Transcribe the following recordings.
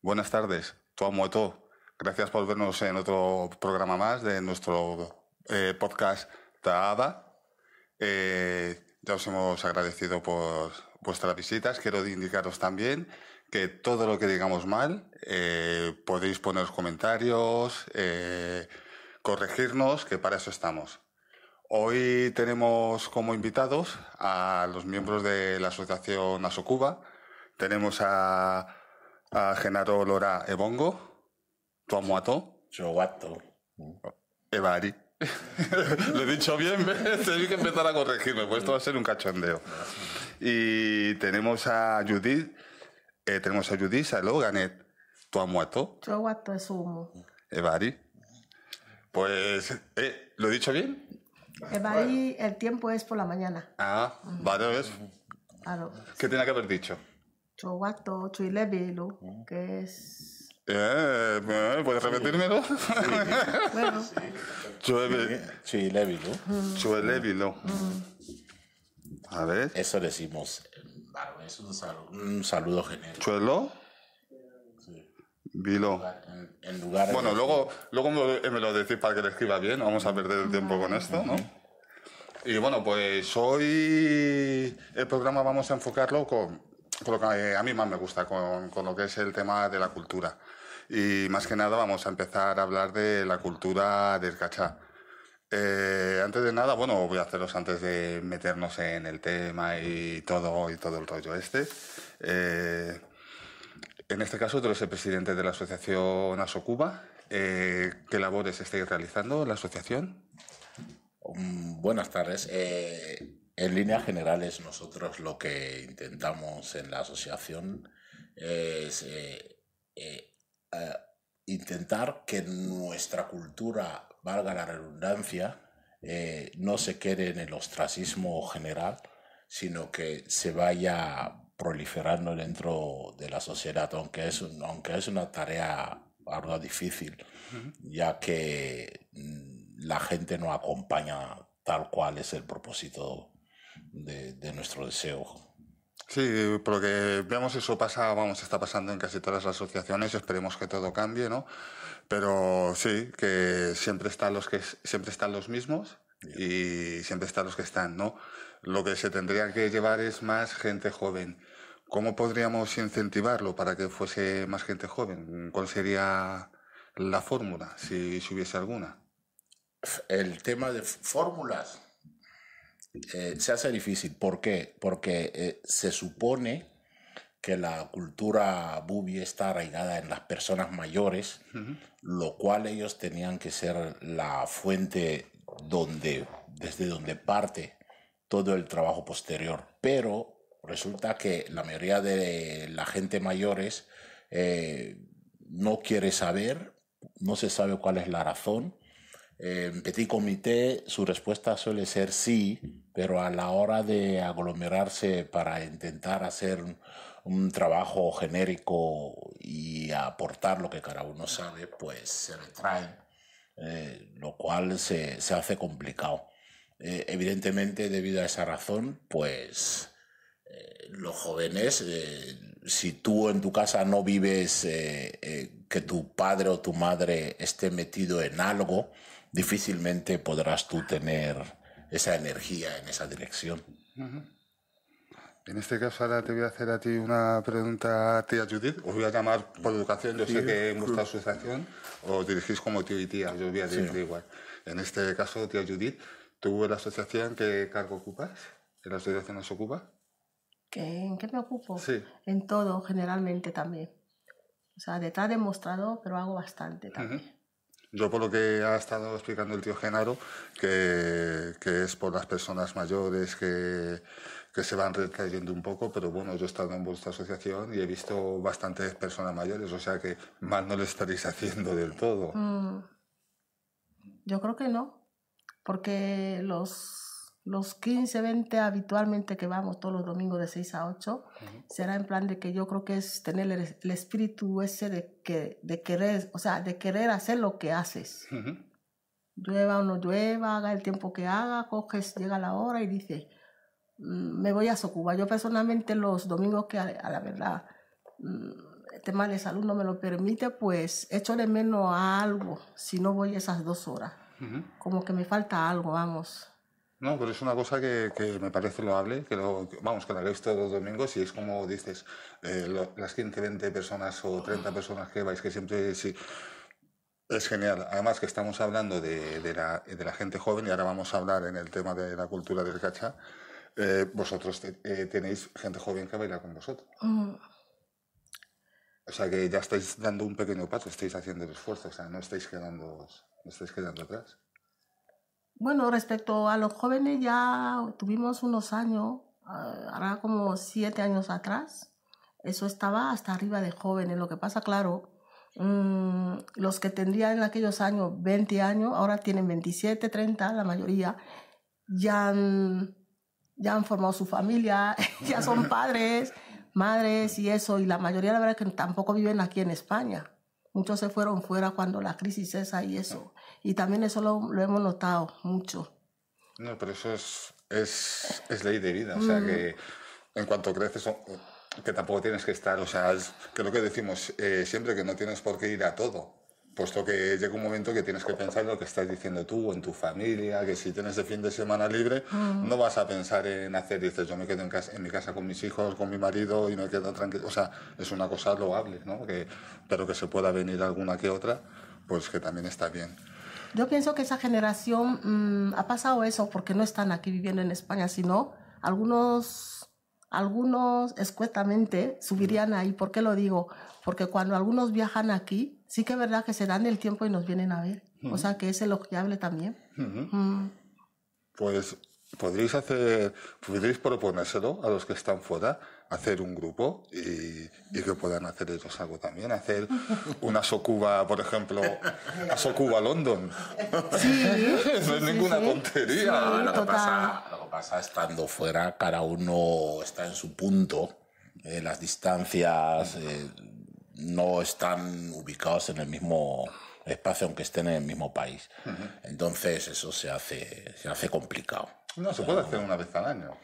Buenas tardes, a todo. Gracias por vernos en otro programa más de nuestro eh, podcast Taaba. Eh, ya os hemos agradecido por vuestras visitas. Quiero indicaros también que todo lo que digamos mal eh, podéis poneros comentarios, corregirnos, que para eso estamos. Hoy tenemos como invitados a los miembros de la asociación Asocuba. Tenemos a a Genaro Lora Ebongo, Tuamuato. guato Ebari. Lo he dicho bien, tengo que empezar a corregirme, pues esto va a ser un cachondeo. Y tenemos a Judith, eh, tenemos a Judith, tu Tu yo guato es humo. Ebari. Pues, eh, ¿lo he dicho bien? Ebari, el tiempo es por la mañana. Ah, vale, ¿ves? ¿Qué tenía que haber dicho? Chowato, chilevilo, mm. ¿qué es eh, eh ¿Puedes repetírmelo? Sí. bueno. Chuelevilo. Chuelevilo. Mm. Mm. A ver. Eso decimos. Es un saludo, un saludo genérico. ¿Chuelo? Sí. Vilo. En lugar, bueno, luego, luego eh, me, lo, decís para que lo escriba bien. Vamos a perder el tiempo con esto, ¿no? Y bueno, pues hoy el programa vamos a enfocarlo con con lo eh, a mí más me gusta, con, lo que es el tema de la cultura. Y más que nada vamos a empezar a hablar de la cultura del cachá. Eh, antes de nada, bueno, voy a haceros antes de meternos en el tema y todo, y todo el rollo este. Eh, en este caso, tú eres el presidente de la asociación Asocuba. Eh, ¿Qué labores estáis realizando la asociación? Mm, buenas tardes. Eh, en líneas generales, nosotros lo que intentamos en la asociación es eh, eh, intentar que nuestra cultura, valga la redundancia, eh, no se quede en el ostracismo general, sino que se vaya proliferando dentro de la sociedad, aunque es, aunque es una tarea ardua difícil, ya que mm, la gente no acompaña tal cual es el propósito de, nuestro deseo. Sí, porque veamos eso pasa, vamos, está pasando en casi todas las asociaciones, esperemos que todo cambie, ¿no? Pero sí, que siempre están los que siempre están los mismos y siempre están los que están, ¿no? Lo que se tendría que llevar es más gente joven. ¿Cómo podríamos incentivarlo para que fuese más gente joven? ¿Cuál sería la fórmula, si, si hubiese alguna? El tema de fórmulas. Eh, se hace difícil. ¿Por qué? Porque eh, se supone que la cultura bubi está arraigada en las personas mayores, lo cual ellos tenían que ser la fuente donde, desde donde parte todo el trabajo posterior. Pero resulta que la mayoría de la gente mayores eh, no quiere saber, no se sabe cuál es la razón. En Petit Comité su respuesta suele ser sí, pero a la hora de aglomerarse para intentar hacer un, trabajo genérico y aportar lo que cada uno sabe, pues se retraen, eh, lo cual se, hace complicado. Eh, evidentemente, debido a esa razón, pues eh, los jóvenes, si tú en tu casa no vives que tu padre o tu madre esté metido en algo, difícilmente podrás tú tener esa energía en esa dirección. En este caso ahora te voy a hacer a ti una pregunta, tía Judith. Os voy a llamar por educación, yo sé que en vuestra asociación os dirigís como tío y tía, yo voy a decir igual. En este caso, tía Judith, ¿tú en la asociación qué cargo ocupas? ¿En la asociación nos ocupa? ¿En qué me ocupo? En todo, generalmente también. O sea, detrás ha demostrado, pero hago bastante también. Yo por lo que ha estado explicando el tío Genaro, que, es por las personas mayores que, se van recayendo un poco, pero bueno, yo he estado en vuestra asociación y he visto bastantes personas mayores, o sea que mal no lo estaréis haciendo del todo. Mm, yo creo que no, porque los los 15, 20 habitualmente que vamos todos los domingos de 6 a 8, será en plan de que yo creo que es tener el, espíritu ese de, que, de querer, o sea, de querer hacer lo que haces. Llueva o no llueva, haga el tiempo que haga, coges, llega la hora y dice, mm, me voy a Socuba. Yo personalmente los domingos que a, la verdad mm, el tema de salud no me lo permite, pues echo de menos a algo si no voy esas dos horas. Como que me falta algo, vamos. No, pero es una cosa que, me parece loable, que lo, vamos, que la veis todos los domingos y es como dices, eh, las 15, 20 personas o 30 personas que vais, que siempre sí, es genial. Además que estamos hablando de, la, gente joven y ahora vamos a hablar en el tema de la cultura del cacha. Eh, vosotros eh, tenéis gente joven que baila con vosotros. Oh. O sea que ya estáis dando un pequeño paso, estáis haciendo el esfuerzo, o sea, no estáis quedando, no estáis quedando atrás. Bueno, respecto a los jóvenes, ya tuvimos unos años, ahora como siete años atrás, eso estaba hasta arriba de jóvenes. Lo que pasa, claro, mm, los que tendrían en aquellos años 20 años, ahora tienen 27, 30, la mayoría, ya han, ya han formado su familia, ya son padres, madres y eso, y la mayoría, la verdad, que tampoco viven aquí en España. Muchos se fueron fuera cuando la crisis esa y eso. Y también eso lo, hemos notado mucho. No, pero eso es, es, es ley de vida. O sea, que en cuanto creces, que tampoco tienes que estar, o sea, es, que lo que decimos eh, siempre, que no tienes por qué ir a todo, puesto que llega un momento que tienes que pensar en lo que estás diciendo tú, o en tu familia, que si tienes de fin de semana libre, mm. no vas a pensar en hacer, dices, yo me quedo en, casa, en mi casa con mis hijos, con mi marido y me quedo tranquilo, o sea, es una cosa loable, ¿no? Que, pero que se pueda venir alguna que otra, pues que también está bien. Yo pienso que esa generación mm, ha pasado eso porque no están aquí viviendo en España, sino algunos, algunos escuetamente subirían ahí. ¿Por qué lo digo? Porque cuando algunos viajan aquí, sí que es verdad que se dan el tiempo y nos vienen a ver. O sea que es elogiable también. Mm. Pues podríais hacer, podríais proponérselo a los que están fuera hacer un grupo y, que puedan hacer ellos algo también. Hacer una Socuba, por ejemplo, a Socuba London. Sí, no es ninguna tontería. Ah, lo, que pasa, lo que estando fuera, cada uno está en su punto. Eh, las distancias eh, no están ubicados en el mismo espacio, aunque estén en el mismo país. Entonces eso se hace, se hace complicado. No, se puede hacer una vez al año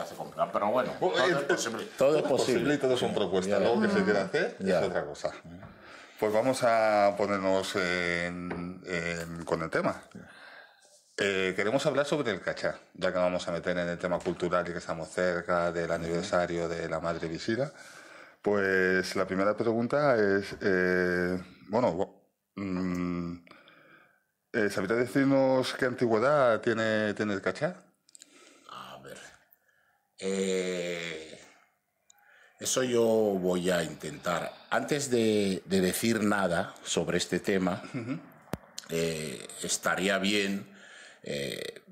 hace comprar. Pero bueno, todo, es posible. Todo es posible y todo son propuestas. Luego que se quiera hacer es otra cosa. Pues vamos a ponernos con el tema. Eh, queremos hablar sobre el cachá, ya que vamos a meter en el tema cultural y que estamos cerca del aniversario de la madre Visita. Pues la primera pregunta es, eh, bueno, mm, eh, decirnos qué antigüedad tiene, tiene el cachá? Eh, eso yo voy a intentar. Antes de, decir nada sobre este tema, eh, estaría bien eh,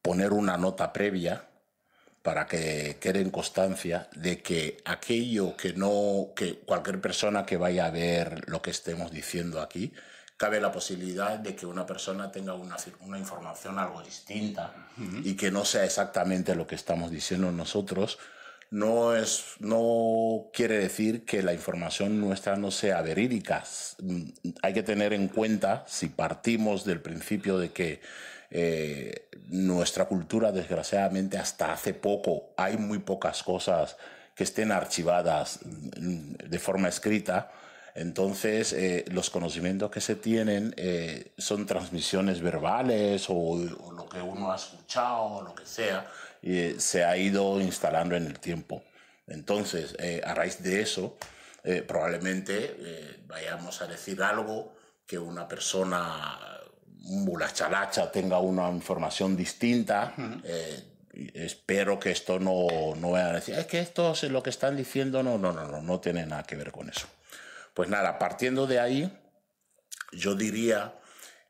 poner una nota previa para que quede en constancia de que aquello que no, que cualquier persona que vaya a ver lo que estemos diciendo aquí, cabe la posibilidad de que una persona tenga una, información algo distinta y que no sea exactamente lo que estamos diciendo nosotros, no, quiere decir que la información nuestra no sea verídica. Mm, hay que tener en cuenta, si partimos del principio de que eh, nuestra cultura, desgraciadamente, hasta hace poco, hay muy pocas cosas que estén archivadas mm, de forma escrita, entonces, eh, los conocimientos que se tienen eh, son transmisiones verbales o, lo que uno ha escuchado o lo que sea, y eh, se ha ido instalando en el tiempo. Entonces, a raíz de eso, probablemente vayamos a decir algo que una persona, mulachalacha bulachalacha, tenga una información distinta. espero que esto no, no a decir, es que esto es lo que están diciendo, no, no, no, no, no tiene nada que ver con eso. Pues nada, partiendo de ahí, yo diría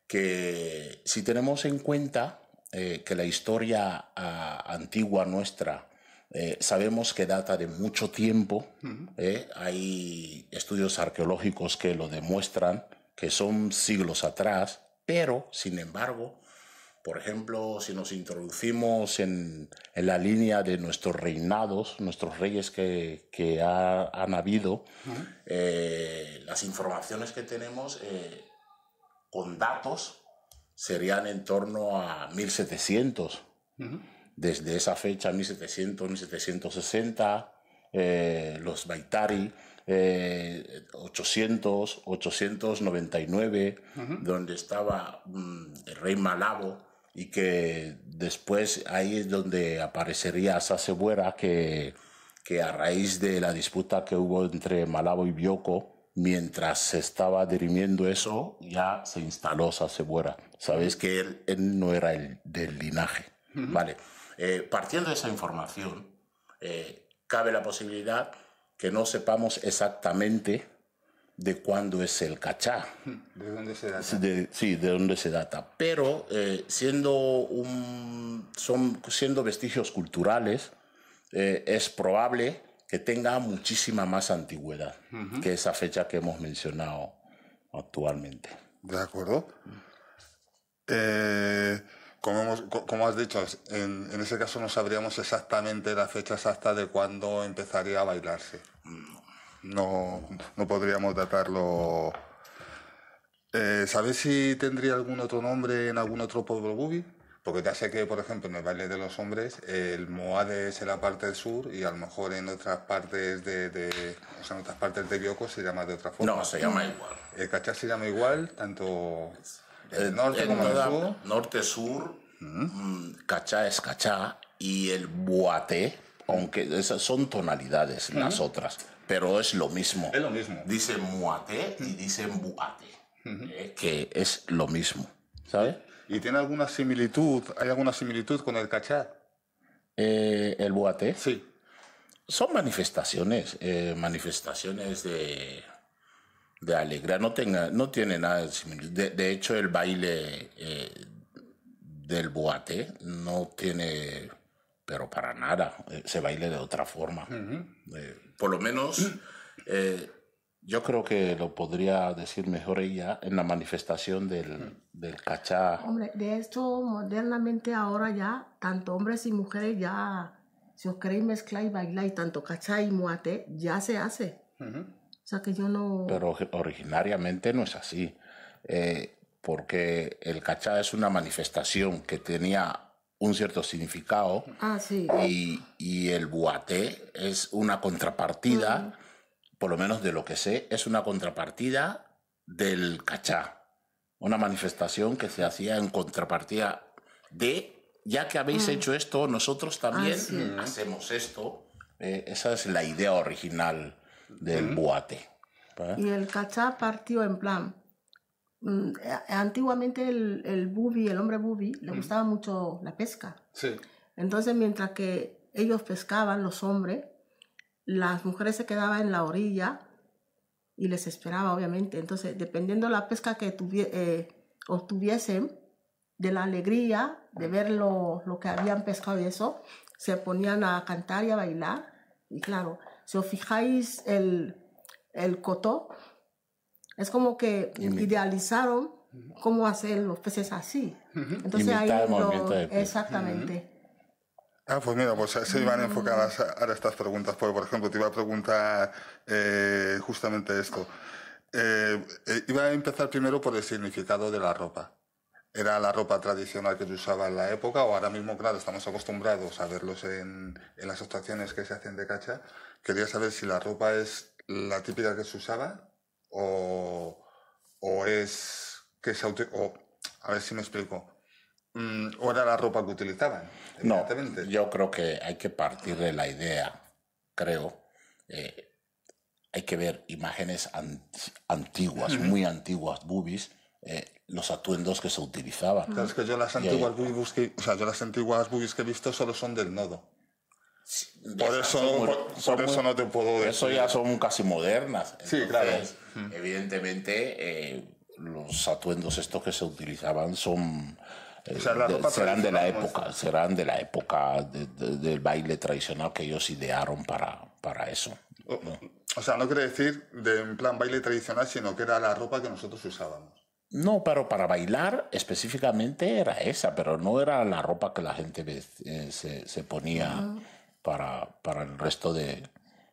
que si tenemos en cuenta eh, que la historia ah, antigua nuestra eh, sabemos que data de mucho tiempo, eh, hay estudios arqueológicos que lo demuestran, que son siglos atrás, pero sin embargo por ejemplo, si nos introducimos en, la línea de nuestros reinados, nuestros reyes que, han habido, eh, las informaciones que tenemos eh, con datos serían en torno a 1700. Desde esa fecha, 1700, 1760, eh, los Baitari, 800, 899, donde estaba mm, el rey Malabo, y que después ahí es donde aparecería Sasebuera que, que a raíz de la disputa que hubo entre Malabo y Bioko, mientras se estaba dirimiendo eso, ya se instaló Sasebuera. Sabéis que él, no era el del linaje. Vale. Eh, partiendo de esa información, eh, cabe la posibilidad que no sepamos exactamente de cuándo es el cachá. ¿De dónde se data? sí, de dónde se data. Pero eh, siendo, un, siendo vestigios culturales, eh, es probable que tenga muchísima más antigüedad que esa fecha que hemos mencionado actualmente. De acuerdo. Eh, como, como, has dicho, en, en ese caso no sabríamos exactamente la fecha exacta de cuándo empezaría a bailarse. Mm, no, podríamos datarlo. Eh, ¿Sabes si tendría algún otro nombre en algún otro pueblo gubi? Porque ya sé que, por ejemplo, en el baile de los hombres, el Moade es en la parte del sur y a lo mejor en otras partes de, otras partes Bioko se llama de otra forma. No, se llama igual. El cachá se llama igual, tanto el norte como el sur. Norte, sur, mm. Mm, cachá es cachá y el boate, aunque esas son tonalidades mm. las otras pero es lo mismo. Es lo mismo. dice muate y dicen buate, eh, que es lo mismo, ¿sabes? ¿Y tiene alguna similitud, hay alguna similitud con el cachá? Eh, ¿El buate? Sí. Son manifestaciones, eh, manifestaciones de, de alegría, no, tenga, no tiene nada de similitud. De, de hecho, el baile del buate no tiene pero para nada eh, se baile de otra forma. Eh, por lo menos, eh, yo creo que lo podría decir mejor ella en la manifestación del, del cachá. Hombre, de esto modernamente ahora ya, tanto hombres y mujeres ya, si os queréis mezclar y bailar, y tanto cachá y muate, ya se hace. O sea que yo no... Pero originariamente no es así. porque el cachá es una manifestación que tenía un cierto significado. Ah, y, el buate es una contrapartida, por lo menos de lo que sé, es una contrapartida del cachá. Una manifestación que se hacía en contrapartida de, ya que habéis mm. hecho esto, nosotros también hacemos esto. Eh, esa es la idea original del buate. Y el cachá partió en plan Mm, antiguamente el, el bubi, el hombre bubi, le mm. gustaba mucho la pesca. Sí. Entonces, mientras que ellos pescaban, los hombres, las mujeres se quedaban en la orilla y les esperaba, obviamente. Entonces, dependiendo la pesca que eh, obtuviesen, de la alegría de mm. ver lo, que habían pescado y eso, se ponían a cantar y a bailar. Y claro, si os fijáis, el, el cotó es como que idealizaron cómo hacer los peces así. Entonces ahí Exactamente. Ah, pues mira, pues se iban enfocadas a estas preguntas. por ejemplo, te iba a preguntar eh, justamente esto. Eh, eh, iba a empezar primero por el significado de la ropa. ¿Era la ropa tradicional que se usaba en la época o ahora mismo, claro, estamos acostumbrados a verlos en, en las actuaciones que se hacen de cacha? Quería saber si la ropa es la típica que se usaba o, es que se O, a ver si me explico. Mm, ¿O era la ropa que utilizaban? No, yo creo que hay que partir de la idea, creo. Eh, hay que ver imágenes antiguas, muy antiguas, boobies, eh, los atuendos que se utilizaban. es que yo las antiguas, yo las antiguas boobies que he visto solo son del nodo. Por eso, no te puedo decir. Eso ya son casi modernas. sí, claro. Evidentemente, eh, los atuendos estos que se utilizaban son. serán, de la época, serán de la época del baile tradicional que ellos idearon para, para eso. O, sea, no quiere decir de en plan baile tradicional, sino que era la ropa que nosotros usábamos. No, pero para bailar específicamente era esa, pero no era la ropa que la gente eh, se, ponía para, para el resto de,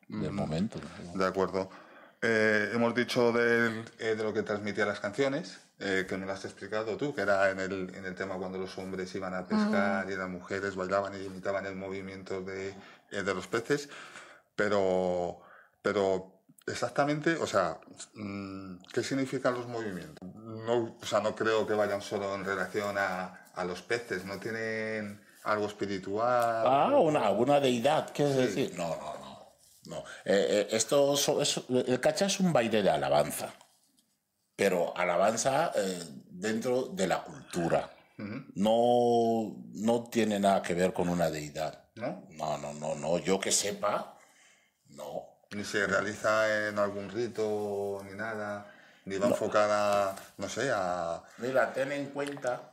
del momento. De acuerdo. Eh, hemos dicho eh, de lo que transmitía las canciones, eh, que me lo has explicado tú, que era en el, en el tema cuando los hombres iban a pescar y las mujeres bailaban y imitaban el movimiento de, de los peces, pero, pero exactamente, o sea, mm, ¿qué significan los movimientos? No, o sea, no creo que vayan solo en relación a, a los peces, no tienen algo espiritual. Ah, una, alguna deidad, ¿quieres decir? No, no, no. Eh, eh, esto el cacha es un baile de alabanza, pero alabanza eh, dentro de la cultura. No, no tiene nada que ver con una deidad. ¿No? No, no, no, Yo que sepa, no. Ni se realiza en algún rito, ni nada. Ni va enfocar enfocada, no sé, a... Mira, ten en cuenta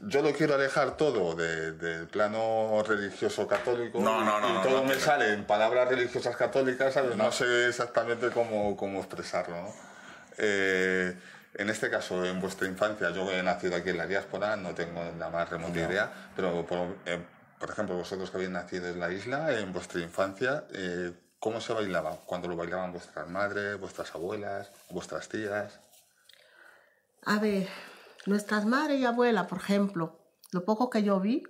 yo lo quiero alejar todo del plano religioso católico. No, no, no. Y todo me sale en palabras religiosas católicas, No, sé exactamente cómo, expresarlo, eh, en este caso, en vuestra infancia, yo he nacido aquí en la diáspora, no tengo la más remota idea, pero eh, por, ejemplo, vosotros que habéis nacido en la isla, en vuestra infancia, eh, ¿cómo se bailaba? ¿Cuándo lo bailaban vuestras madres, vuestras abuelas, vuestras tías? A ver, Nuestras madres y abuelas, por ejemplo, lo poco que yo vi,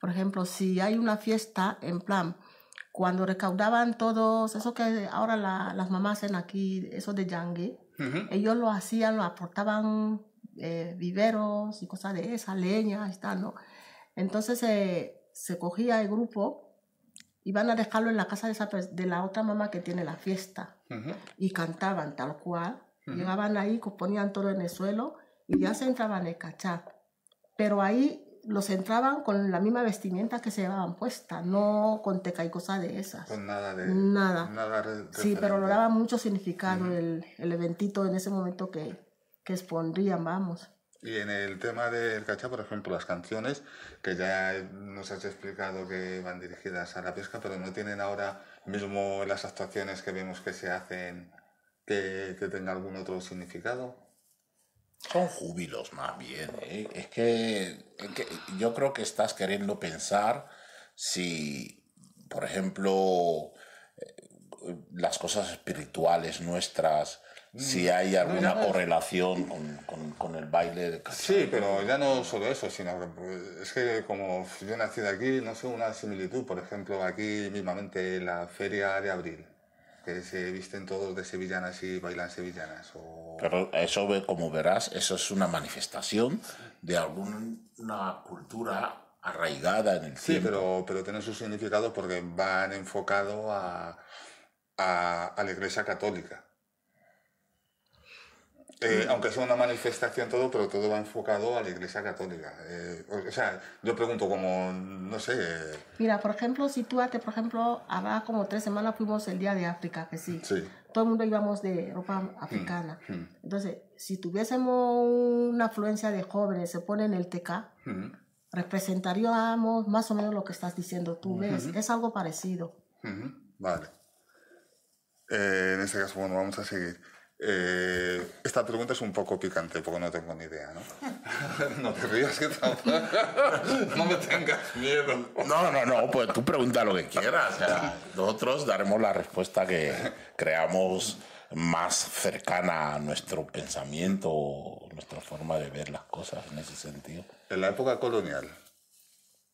por ejemplo, si hay una fiesta, en plan, cuando recaudaban todos, eso que ahora las mamás hacen aquí, eso de yangue, ellos lo hacían, lo aportaban eh, viveros y cosas de esa, leña, está, ¿no? Entonces eh, se cogía el grupo y van a dejarlo en la casa de, la otra mamá que tiene la fiesta. Y cantaban tal cual. Llegaban ahí, ponían todo en el suelo y ya se entraban el cachá. Pero ahí los entraban con la misma vestimenta que se llevaban puesta, no con teca y cosa de esas. Con nada de... Nada. sí, pero lo daba mucho significado el, el, eventito en ese momento que, que expondrían, vamos. Y en el tema del cachá, por ejemplo, las canciones, que ya nos has explicado que van dirigidas a la pesca, pero no tienen ahora mismo las actuaciones que vemos que se hacen que, que tenga algún otro significado. Son júbilos más bien. ¿eh? Es, que, yo creo que estás queriendo pensar si, por ejemplo, eh, las cosas espirituales nuestras, mm. si hay alguna correlación con, con, el baile de Sí, pero ya no solo eso, sino que pues, es que como yo nací de aquí, no sé, una similitud, por ejemplo, aquí mismamente la feria de abril, que se visten todos de sevillanas y bailan sevillanas. Pero eso, como verás, eso es una manifestación de alguna cultura arraigada en el sí, Sí, pero, tiene su significado porque van enfocado a la Iglesia Católica. Eh, aunque sea una manifestación todo, pero todo va enfocado a la Iglesia Católica. Eh, o sea, yo pregunto como, no sé... Eh, Mira, por ejemplo, si tú sitúate, por ejemplo, hace como tres semanas fuimos el Día de África, que sí. sí. Todo el mundo íbamos de ropa africana. Mm, mm. Entonces, si tuviésemos una afluencia de jóvenes, se pone en el TK, mm. representaría más o menos lo que estás diciendo tú, ¿ves? Es algo parecido. Vale. en este caso, bueno, vamos a seguir. Eh, esta pregunta es un poco picante porque no tengo ni idea, ¿no? no te rías que tampoco. no me tengas miedo. No, no, no, pues tú pregunta lo que quieras. nosotros daremos la respuesta que creamos más cercana a nuestro pensamiento, nuestra forma de ver las cosas en ese sentido. En la época colonial,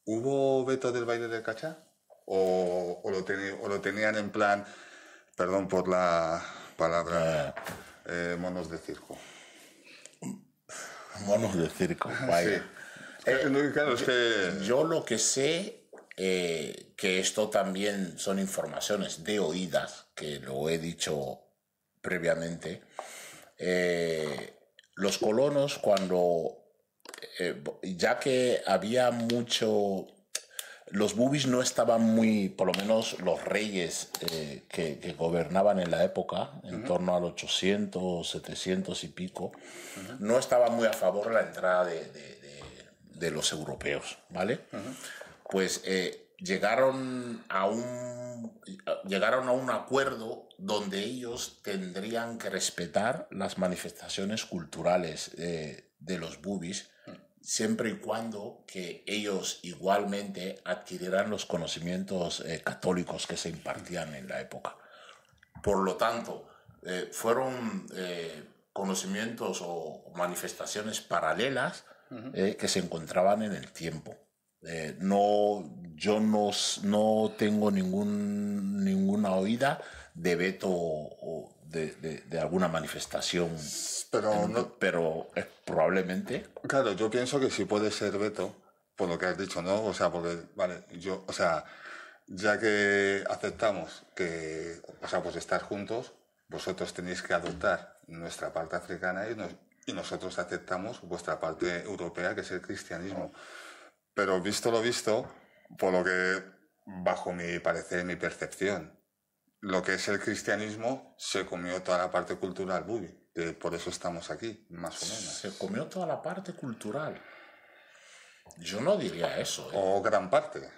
¿hubo veto del baile de cacha? ¿O, lo, o lo tenían en plan, perdón por la palabra eh, monos de circo. Monos de circo, eh, yo, lo que sé, eh, que esto también son informaciones de oídas, que lo he dicho previamente, los colonos cuando, ya que había mucho los bubis no estaban muy, por lo menos los reyes eh, que, gobernaban en la época, en torno al 800, 700 y pico, no estaban muy a favor de la entrada de, los europeos, ¿vale? Pues eh, llegaron, a un, llegaron a un acuerdo donde ellos tendrían que respetar las manifestaciones culturales eh, de los bubis mm siempre y cuando que ellos igualmente adquirieran los conocimientos eh, católicos que se impartían en la época. Por lo tanto, eh, fueron eh, conocimientos o manifestaciones paralelas que se encontraban en el tiempo. no, yo no, no tengo ningún, ninguna oída de veto o, de, alguna manifestación. Pero, no, pero es probablemente. Claro, yo pienso que sí puede ser veto por lo que has dicho, ¿no? O sea, vale, yo, o sea, ya que aceptamos que, o pues estar juntos, vosotros tenéis que adoptar nuestra parte africana y, y nosotros aceptamos vuestra parte europea, que es el cristianismo. Pero visto lo visto, por lo que, bajo mi parecer, mi percepción, lo que es el cristianismo se comió toda la parte cultural, por eso estamos aquí, más o menos. Se comió toda la parte cultural. Yo no diría eso. ¿eh? O gran parte.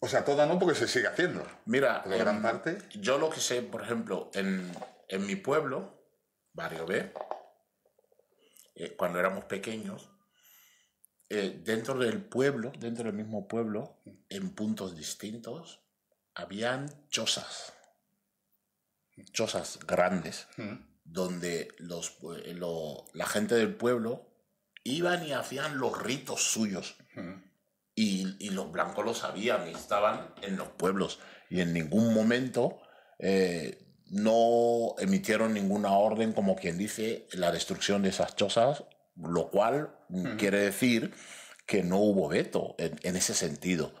o sea, toda no porque se sigue haciendo. Mira, gran parte. Yo lo que sé, por ejemplo, en, en mi pueblo, Barrio B, eh, cuando éramos pequeños, eh, dentro del pueblo, dentro del mismo pueblo, en puntos distintos, habían chozas chozas grandes mm. donde los, la gente del pueblo iban y hacían los ritos suyos. Mm. Y, los blancos lo sabían y estaban en los pueblos. Y en ningún momento eh, no emitieron ninguna orden, como quien dice, la destrucción de esas chozas, lo cual mm. quiere decir que no hubo veto en, ese sentido.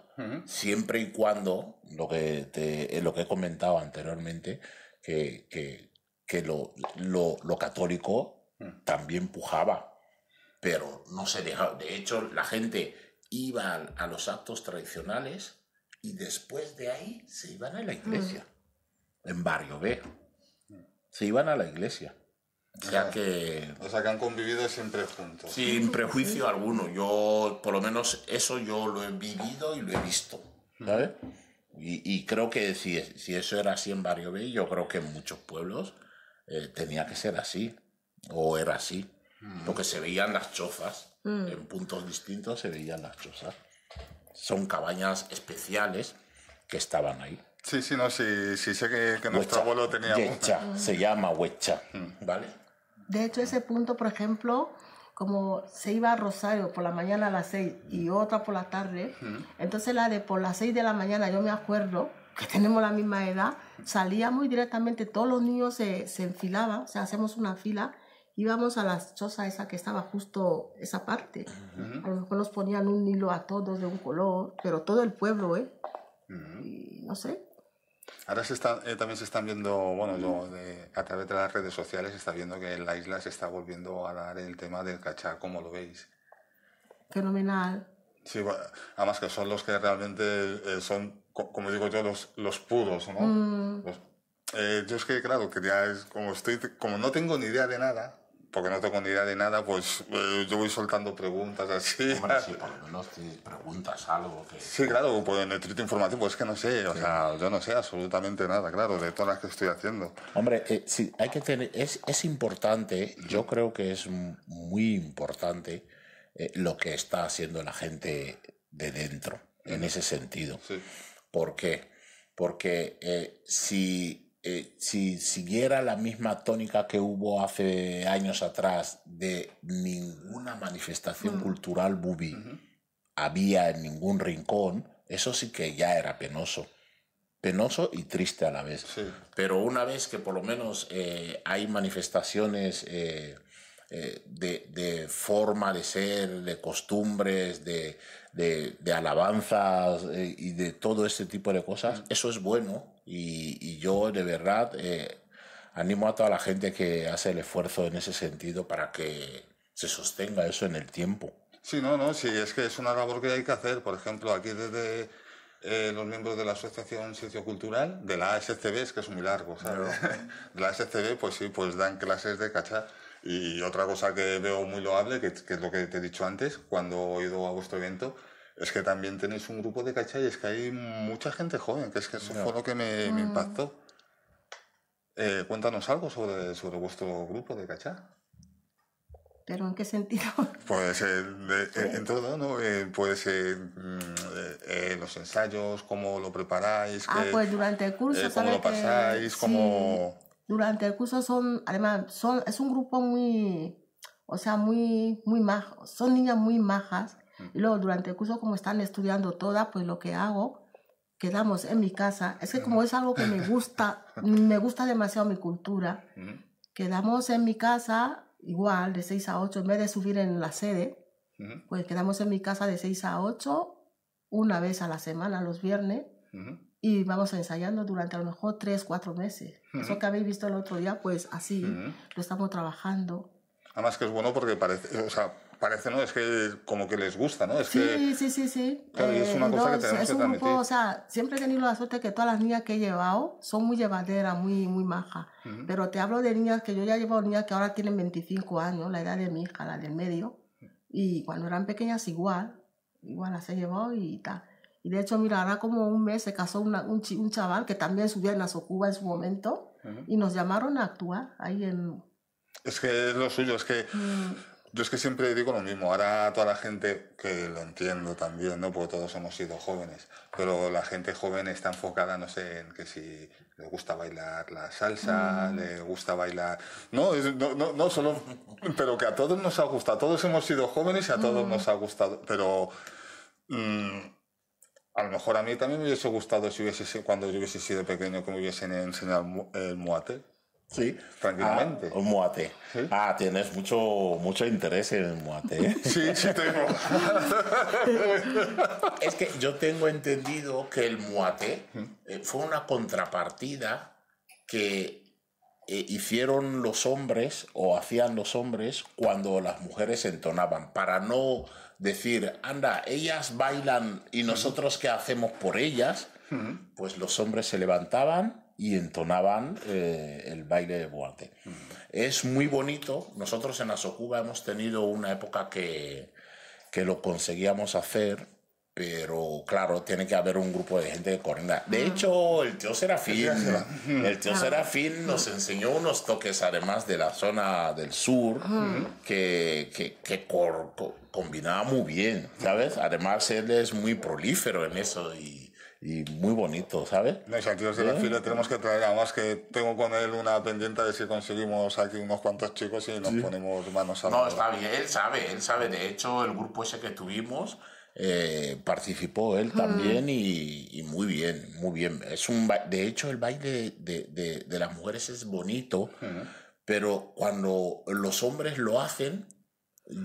Siempre y cuando, lo que, te, eh, lo que he comentado anteriormente, que, que, que lo, lo, lo, católico mm. también pujaba, pero no se dejaba. De hecho, la gente iba a los actos tradicionales y después de ahí se iban a la iglesia, mm. en Barrio B. Mm. Se iban a la iglesia. O sea ah. que... O sea que han convivido siempre juntos. Sin prejuicio alguno. Yo, por lo menos, eso yo lo he vivido y lo he visto. ¿Sabes? Y, creo que si, si, eso era así en Barrio B, yo creo que en muchos pueblos eh, tenía que ser así, o era así, mm. porque se veían las chozas, mm. en puntos distintos se veían las chozas. Son cabañas especiales que estaban ahí. Sí, sí, no, sí, sí sé que, nuestro abuelo tenía... Huecha, se llama Huecha, mm. ¿vale? De hecho, ese punto, por ejemplo, como se iba a Rosario por la mañana a las 6 y otra por la tarde, entonces la de por las 6 de la mañana, yo me acuerdo que tenemos la misma edad, salíamos muy directamente todos los niños se, se enfilaban, o sea, hacemos una fila, íbamos a la choza esa que estaba justo esa parte. A lo mejor nos ponían un hilo a todos de un color, pero todo el pueblo, ¿eh? y no sé, Ahora se está, eh, también se están viendo, bueno, yo eh, a través de las redes sociales se está viendo que en la isla se está volviendo a dar el tema del cachá, como lo veis? Fenomenal. Sí, además que son los que realmente eh, son, como digo yo, los, puros, ¿no? Mm. yo es que, claro, que es como estoy, como no tengo ni idea de nada, porque no tengo ni idea de nada, pues eh, yo voy soltando preguntas así. Hombre, sí, por lo menos preguntas algo. Que... Sí, claro, pues en el trito informativo pues es que no sé, o sea, yo no sé absolutamente nada, claro, de todas las que estoy haciendo. Hombre, eh, sí, hay que tener, es, importante, yo creo que es muy importante eh, lo que está haciendo la gente de dentro, en ese sentido. Sí. ¿Por qué? Porque si eh, si siguiera la misma tónica que hubo hace años atrás de ninguna manifestación mm. cultural bubi había en ningún rincón, eso sí que ya era penoso. Penoso y triste a la vez. Pero una vez que por lo menos eh, hay manifestaciones eh, de, forma de ser, de costumbres, de, de, alabanzas eh, y de todo este tipo de cosas, mm. eso es bueno y, yo de verdad eh, animo a toda la gente que hace el esfuerzo en ese sentido para que se sostenga eso en el tiempo. Sí, no, no, sí, es que es una labor que hay que hacer. Por ejemplo, aquí desde eh, los miembros de la Asociación Sociocultural, de la ASCB, es que es muy largo, de la ASCB, pues sí, pues dan clases de cachar y otra cosa que veo muy loable, que, es lo que te he dicho antes, cuando he ido a vuestro evento, es que también tenéis un grupo de es que hay mucha gente joven, que es que eso fue lo que me, ah. impactó. Eh, cuéntanos algo sobre, sobre vuestro grupo de cachá. ¿Pero en qué sentido? Pues eh, eh, en, todo, ¿no? Eh, pues mm, los ensayos, cómo lo preparáis. Ah, pues durante el curso. ¿Cómo lo pasáis? Cómo durante el curso son, además, son, es un grupo muy, o sea, muy, muy son niñas muy majas. Y luego durante el curso, como están estudiando todas, pues lo que hago, quedamos en mi casa. Es que como es algo que me gusta, me gusta demasiado mi cultura, quedamos en mi casa igual de 6 a 8, en vez de subir en la sede, pues quedamos en mi casa de 6 a 8 una vez a la semana, los viernes y vamos ensayando durante a lo mejor tres, cuatro meses. Eso que habéis visto el otro día, pues así lo estamos trabajando. Además que es bueno porque parece, o sea, parece, ¿no? Es que como que les gusta, ¿no? sí, sí, sí, sí. es una eh, cosa que tenemos es un que o sea, siempre he tenido la suerte que todas las niñas que he llevado son muy llevaderas, muy, muy majas. Pero te hablo de niñas que yo ya he llevado niñas que ahora tienen 25 años, la edad de mi hija, la del medio. Y cuando eran pequeñas igual, igual las he llevado y tal. Y de hecho, mira, ahora como un mes se casó un, un, chaval que también subía en Socuba en su momento y nos llamaron a actuar ahí en... Es que es lo suyo, es que... Mm. Yo es que siempre digo lo mismo, ahora toda la gente, que lo entiendo también, ¿no? Porque todos hemos sido jóvenes, pero la gente joven está enfocada, no sé, en que si le gusta bailar la salsa, mm. le gusta bailar... No, no, no, no, solo... Pero que a todos nos ha gustado, todos hemos sido jóvenes y a todos mm. nos ha gustado, pero... A lo mejor a mí también me hubiese gustado si hubiese, cuando yo hubiese sido pequeño que me hubiesen enseñado el muate. Sí. Tranquilamente. Ah, muate. Ah, tienes mucho, mucho interés en el muate. Sí, sí tengo. es que yo tengo entendido que el muate eh, fue una contrapartida que eh, hicieron los hombres o hacían los hombres cuando las mujeres entonaban para no decir, anda, ellas bailan y nosotros qué hacemos por ellas, pues los hombres se levantaban y entonaban eh, el baile de boate. Es muy bonito. Nosotros en Asocuba hemos tenido una época que, que lo conseguíamos hacer pero claro, tiene que haber un grupo de gente de corona. De hecho, el tío Serafín, el nos enseñó unos toques además de la zona del sur que, que, combinaba muy bien, ¿sabes? Además, él es muy prolífero en eso y, muy bonito, ¿sabes? Los activos de la fila tenemos que traer, además que tengo con él una pendiente de si conseguimos aquí unos cuantos chicos y nos ponemos manos a la No, está bien, él sabe, él sabe. De hecho, el grupo ese que tuvimos, eh, participó él ah. también y, muy bien, muy bien. Es un de hecho, el baile de, de, las mujeres es bonito, pero cuando los hombres lo hacen,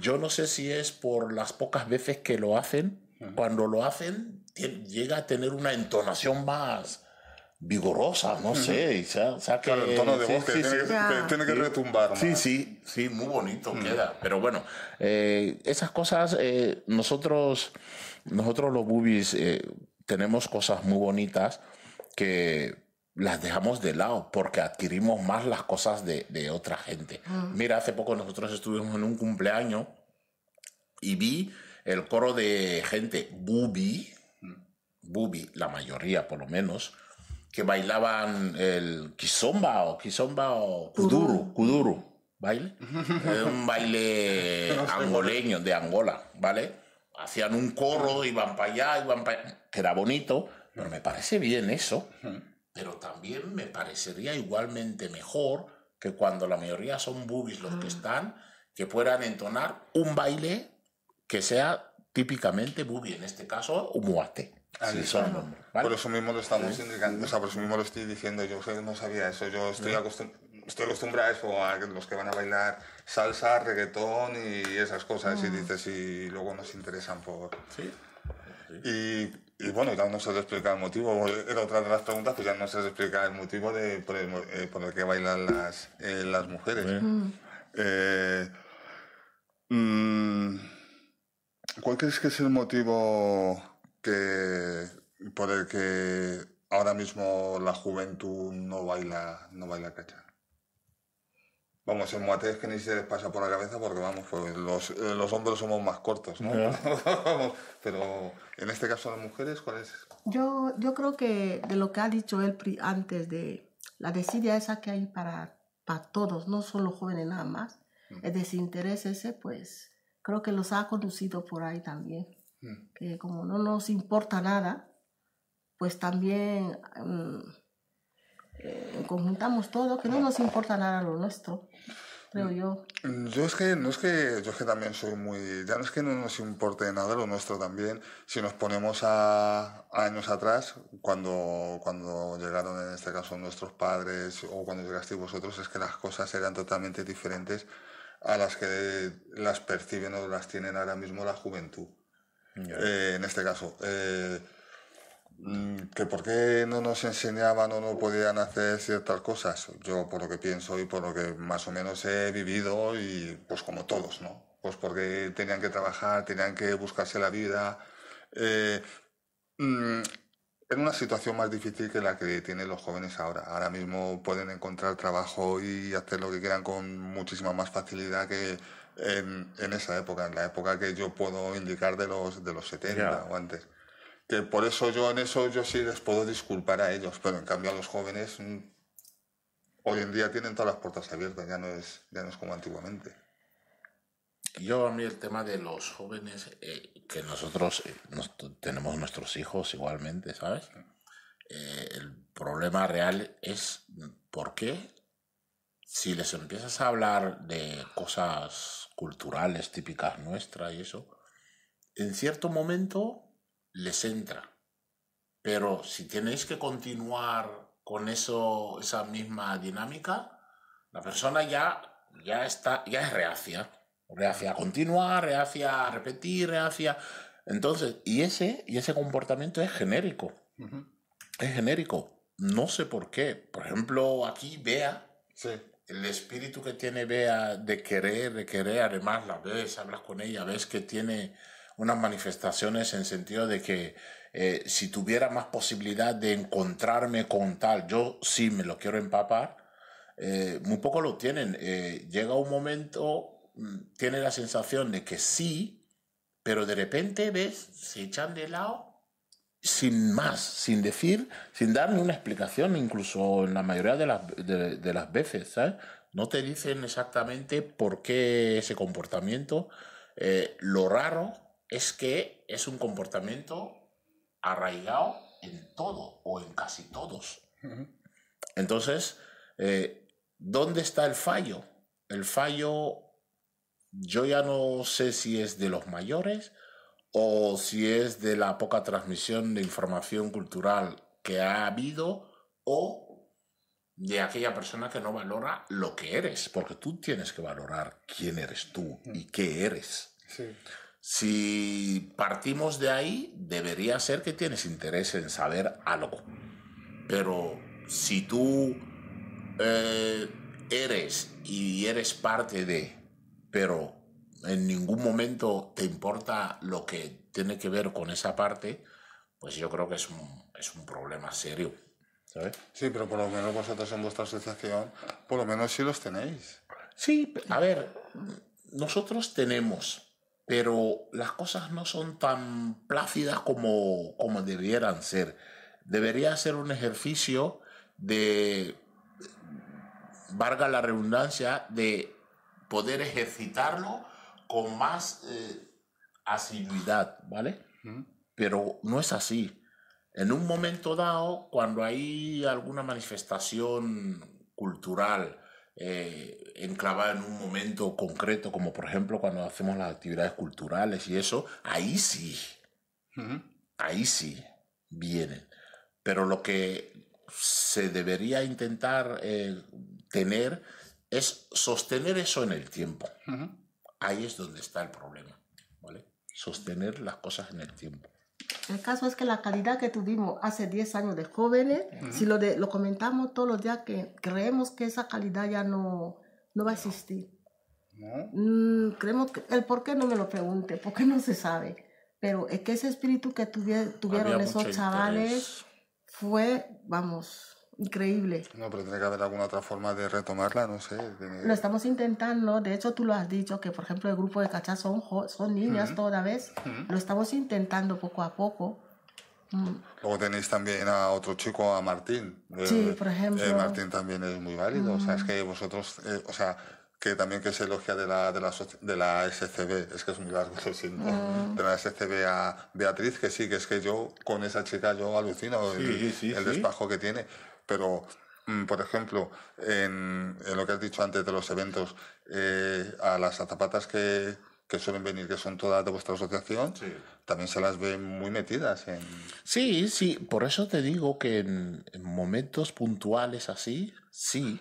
yo no sé si es por las pocas veces que lo hacen. Cuando lo hacen, llega a tener una entonación más vigorosa, no sé. el tono de voz tiene, que, retumbar. Sí, sí, sí, muy bonito queda. Pero bueno, eh, esas cosas, eh, nosotros, nosotros los boobies eh, tenemos cosas muy bonitas que las dejamos de lado porque adquirimos más las cosas de, otra gente. Ah. Mira, hace poco nosotros estuvimos en un cumpleaños y vi el coro de gente bubi, mm. bubi, la mayoría por lo menos, que bailaban el kizomba o kizomba o kuduru, kuduru, baile, un baile angoleño de Angola, ¿vale? Hacían un coro, iban para allá, iban para allá, que era bonito, pero me parece bien eso pero también me parecería igualmente mejor que cuando la mayoría son boobies los que ah. están, que puedan entonar un baile que sea típicamente boobie, en este caso, un muate. Ah, por eso mismo lo estamos indicando, por eso mismo lo estoy diciendo, yo no sabía eso, yo estoy, acostumbrado a eso, a los que van a bailar salsa, reggaetón y esas cosas, y ah. dices, y luego nos interesan por... Y y bueno, ya no se le explica el motivo, era otra de las preguntas, pues ya no se le explica el motivo de, por, el, eh, que bailan las, eh, las mujeres. Mm. Eh, mm, ¿Cuál crees que es el motivo que, por el que ahora mismo la juventud no baila, no baila Vamos, en es que ni se les pasa por la cabeza porque, vamos, pues, los, eh, hombros somos más cortos, ¿no? pero en este caso las mujeres, ¿cuál es? Yo, yo creo que de lo que ha dicho él antes de la desidia esa que hay para, para todos, no solo jóvenes nada más, el desinterés ese, pues creo que los ha conducido por ahí también. Mm. Que como no nos importa nada, pues también... Mm, eh, conjuntamos todo, que no nos importa nada lo nuestro, creo yo. Mm, yo es que, no es que, yo es que también soy muy, ya no es que no nos importe nada lo nuestro también, si nos ponemos a, años atrás, cuando, cuando llegaron en este caso nuestros padres o cuando llegasteis vosotros, es que las cosas eran totalmente diferentes a las que las perciben o las tienen ahora mismo la juventud. Eh, en este caso. Eh, Mm, que por qué no nos enseñaban o no podían hacer ciertas cosas. Yo por lo que pienso y por lo que más o menos he vivido y pues como todos, ¿no? Pues porque tenían que trabajar, tenían que buscarse la vida. en eh, mm, una situación más difícil que la que tienen los jóvenes ahora. Ahora mismo pueden encontrar trabajo y hacer lo que quieran con muchísima más facilidad que en, esa época, en la época que yo puedo indicar de los, de los 70 o antes que por eso yo en eso yo sí les puedo disculpar a ellos, pero en cambio a los jóvenes mm, hoy en día tienen todas las puertas abiertas, ya no es, ya no es como antiguamente. Yo a mí el tema de los jóvenes, eh, que nosotros eh, tenemos nuestros hijos igualmente, ¿sabes? Eh, el problema real es por qué si les empiezas a hablar de cosas culturales típicas nuestras y eso, en cierto momento les entra. Pero si tenéis que continuar con eso, esa misma dinámica, la persona ya, ya, está, ya es reacia. Reacia a continuar, reacia a repetir, reacia. Entonces, y ese, y ese comportamiento es genérico. Es genérico. No sé por qué. Por ejemplo, aquí vea, el espíritu que tiene vea de querer, de querer, además la ves, hablas con ella, ves que tiene unas manifestaciones en sentido de que eh, si tuviera más posibilidad de encontrarme con tal, yo sí me lo quiero empapar, eh, muy poco lo tienen. Eh, llega un momento, mm, tiene la sensación de que sí, pero de repente ves, se echan de lado sin más, sin decir, sin dar una explicación, incluso en la mayoría de las, las veces, ¿sabes? No te dicen exactamente por qué ese comportamiento. lo raro es que es un comportamiento arraigado en todo o en casi todos. Entonces, eh, ¿dónde está el fallo? El fallo, yo ya no sé si es de los mayores o si es de la poca transmisión de información cultural que ha habido o de aquella persona que no valora lo que eres, porque tú tienes que valorar quién eres tú y qué eres. Sí. Si partimos de ahí, debería ser que tienes interés en saber algo. Pero si tú eh, eres y eres parte de, pero en ningún momento te importa lo que tiene que ver con esa parte, pues yo creo que es un, es un problema serio. ¿sabes? Sí, pero por lo menos vosotros en vuestra asociación, por lo menos sí los tenéis. Sí, a ver, nosotros tenemos, pero las cosas no son tan plácidas como, debieran ser. Debería ser un ejercicio de, valga la redundancia, de poder ejercitarlo con más eh, asiduidad, ¿vale? Pero no es así. En un momento dado, cuando hay alguna manifestación cultural, eh, enclavada en un momento concreto, como por ejemplo cuando hacemos las actividades culturales y eso, ahí sí, ahí sí vienen. Pero lo que se debería intentar eh, tener es sostener eso en el tiempo. Ahí es donde está el problema, ¿vale? Sostener las cosas en el tiempo. El caso es que la calidad que tuvimos hace 10 años de jóvenes, si lo, comentamos todos los días, que creemos que esa calidad ya no, no va a existir. Mm, creemos el por qué no me lo pregunte, porque no se sabe. Pero es que ese espíritu que tuvieron esos chavales fue, vamos, Increíble. No, pero tiene que haber alguna otra forma de retomarla, no sé. Lo estamos intentando, de hecho tú lo has dicho, que por ejemplo el grupo de cachas son, son niñas toda vez, lo estamos intentando poco a poco. Mm. Luego tenéis también a otro chico, a Martín. Sí, por ejemplo. Eh, Martín también es muy válido, o sea, es que vosotros, eh, o sea, que también que se elogia de la, de la, de la SCB, es que es muy largo el ¿no? Ah. de la SCB a Beatriz, que sí, que es que yo con esa chica yo alucino el, despajo que tiene, pero mm, por ejemplo, en, en, lo que has dicho antes de los eventos, eh, a las zapatas que, que, suelen venir, que son todas de vuestra asociación, también se las ve muy metidas en... Sí, sí, por eso te digo que en, en momentos puntuales así, sí,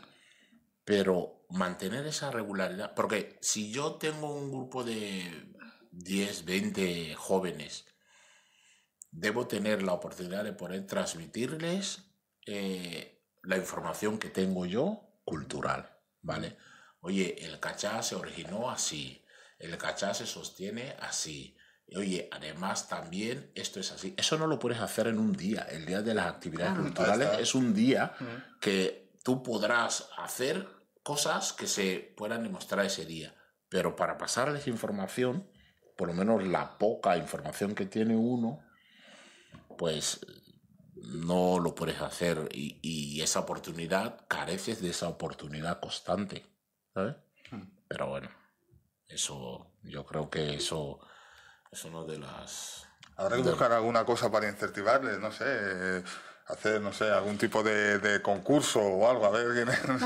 pero mantener esa regularidad, porque si yo tengo un grupo de 10, 20 jóvenes, debo tener la oportunidad de poder transmitirles eh, la información que tengo yo cultural, ¿vale? Oye, el cachá se originó así, el cachá se sostiene así. Oye, además también esto es así. Eso no lo puedes hacer en un día. El día de las actividades culturales es un día que tú podrás hacer cosas que se puedan demostrar ese día. Pero para pasarles información, por lo menos la poca información que tiene uno, pues no lo puedes hacer y, y esa oportunidad, careces de esa oportunidad constante, ¿sabes? Hmm. Pero bueno, eso, yo creo que eso es uno de las... Habrá que buscar alguna cosa para incentivarles, no sé eh, hacer, no sé, algún tipo de, concurso o algo, a ver quién las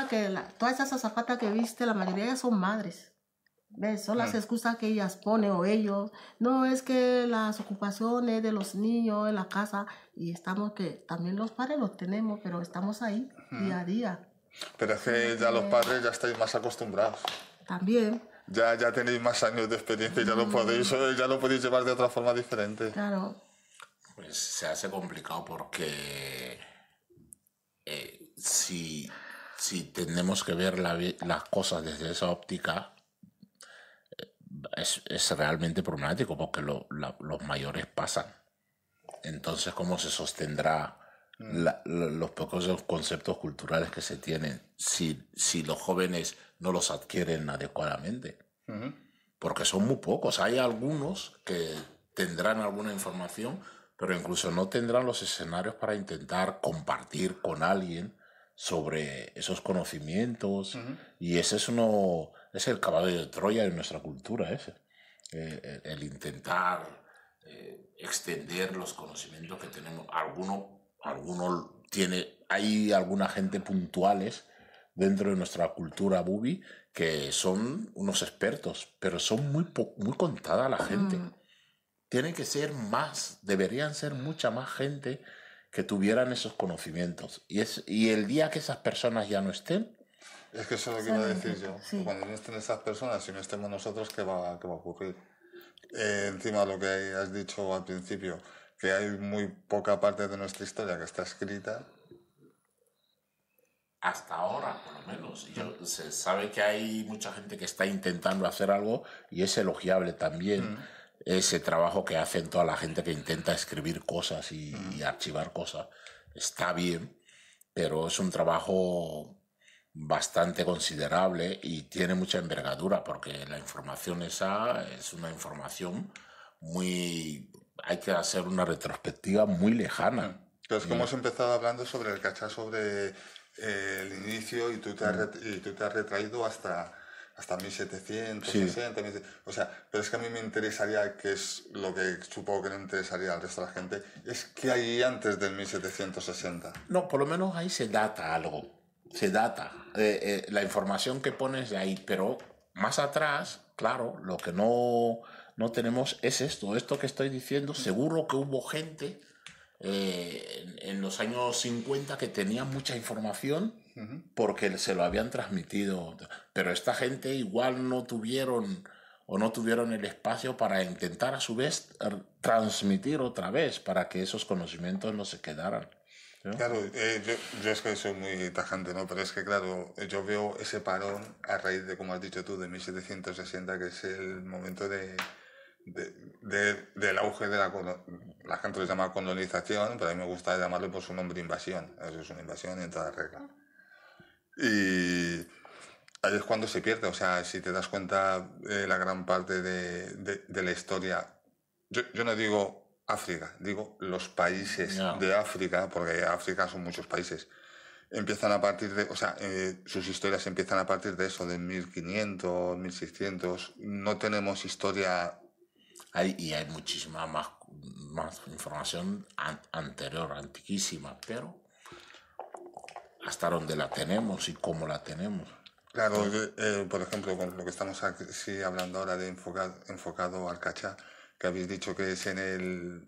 que todas esas azafatas que viste, la mayoría son madres. Son las excusas que ellas ponen o ellos. No es que las ocupaciones de los niños en la casa y estamos que también los padres los tenemos, pero estamos ahí día a día. Pero es que ya los padres ya estáis más acostumbrados. También. Ya, ya tenéis más años de experiencia y ya, lo mm. podéis, eh, ya lo podéis llevar de otra forma diferente. Claro. Pues se hace complicado porque eh, si, si tenemos que ver las cosas desde esa óptica, es, es realmente problemático porque los mayores pasan. Entonces, ¿cómo se sostendrá mm. los pocos conceptos culturales que se tienen si, si los jóvenes no los adquieren adecuadamente. Porque son muy pocos. Hay algunos que tendrán alguna información, pero incluso no tendrán los escenarios para intentar compartir con alguien sobre esos conocimientos. Y ese es uno es el caballo de Troya de nuestra cultura, ese. Eh, el, intentar eh, extender los conocimientos que tenemos. Alguno, alguno tiene, hay alguna gente puntuales dentro de nuestra cultura bubi que son unos expertos, pero son muy, muy contada la gente. Mm. Tiene que ser más, deberían ser mucha más gente que tuvieran esos conocimientos. Y, es, y el día que esas personas ya no estén, es que eso es lo que decir yo. Cuando no estén esas personas y no estemos nosotros, ¿qué va, qué va a ocurrir? Eh, encima, lo que has dicho al principio, que hay muy poca parte de nuestra historia que está escrita. Hasta ahora, por lo menos. se sabe que hay mucha gente que está intentando hacer algo y es elogiable también. Mm. ese trabajo que hacen toda la gente que intenta escribir cosas y, mm. archivar cosas. Está bien, pero es un trabajo bastante considerable y tiene mucha envergadura porque la información esa es una información muy... Hay que hacer una retrospectiva muy lejana. Entonces, que hemos empezado hablando sobre el cachazo Sobre eh, el inicio y tú te has, tú te has retraído hasta, hasta 1760, o sea, pero es que a mí me interesaría, que es lo que supongo que no interesaría al resto de la gente, es que hay antes del 1760. No, por lo menos ahí se data algo se data, eh, eh, la información que pones de ahí, pero más atrás, claro, lo que no, no tenemos es esto, esto que estoy diciendo, seguro que hubo gente eh, en, los años 50 que tenía mucha información porque se lo habían transmitido, pero esta gente igual no tuvieron o no tuvieron el espacio para intentar a su vez transmitir otra vez para que esos conocimientos no se quedaran. Claro, eh, yo, es que soy muy tajante, ¿no? Pero es que, claro, yo veo ese parón a raíz de, como has dicho tú, de 1760, que es el momento de, de, del auge de la... La gente lo llama colonización, pero a mí me gusta llamarlo por su nombre invasión. Eso es una invasión en toda regla. Y ahí es cuando se pierde. O sea, si te das cuenta eh, la gran parte de, la historia, yo, yo no digo África, digo los países de África, porque África son muchos países, empiezan a partir de, o sea, eh, sus historias empiezan a partir de eso, de 1500, 1600, no tenemos historia... y hay muchísima más, más información anterior, antiquísima, pero hasta dónde la tenemos y cómo la tenemos. Claro, eh, por ejemplo, con lo que estamos aquí, hablando ahora de enfocado al cachá, que habéis dicho que es en el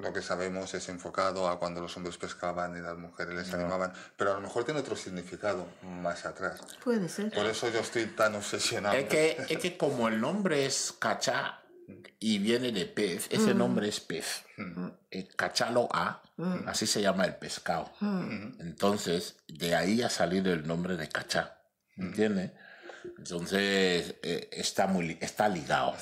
lo que sabemos es enfocado a cuando los hombres pescaban y las mujeres les animaban, pero a lo mejor tiene otro significado más atrás. Puede ser. Por eso yo estoy tan obsesionado. Es que, que como el nombre es cachá y viene de pez, ese mm. nombre es pez. Mm. Eh, Cachalo A, mm. así se llama el pescado. Entonces, de ahí ha salido el nombre de cachá. ¿Entiendes? Entonces, eh, está, muy, está ligado.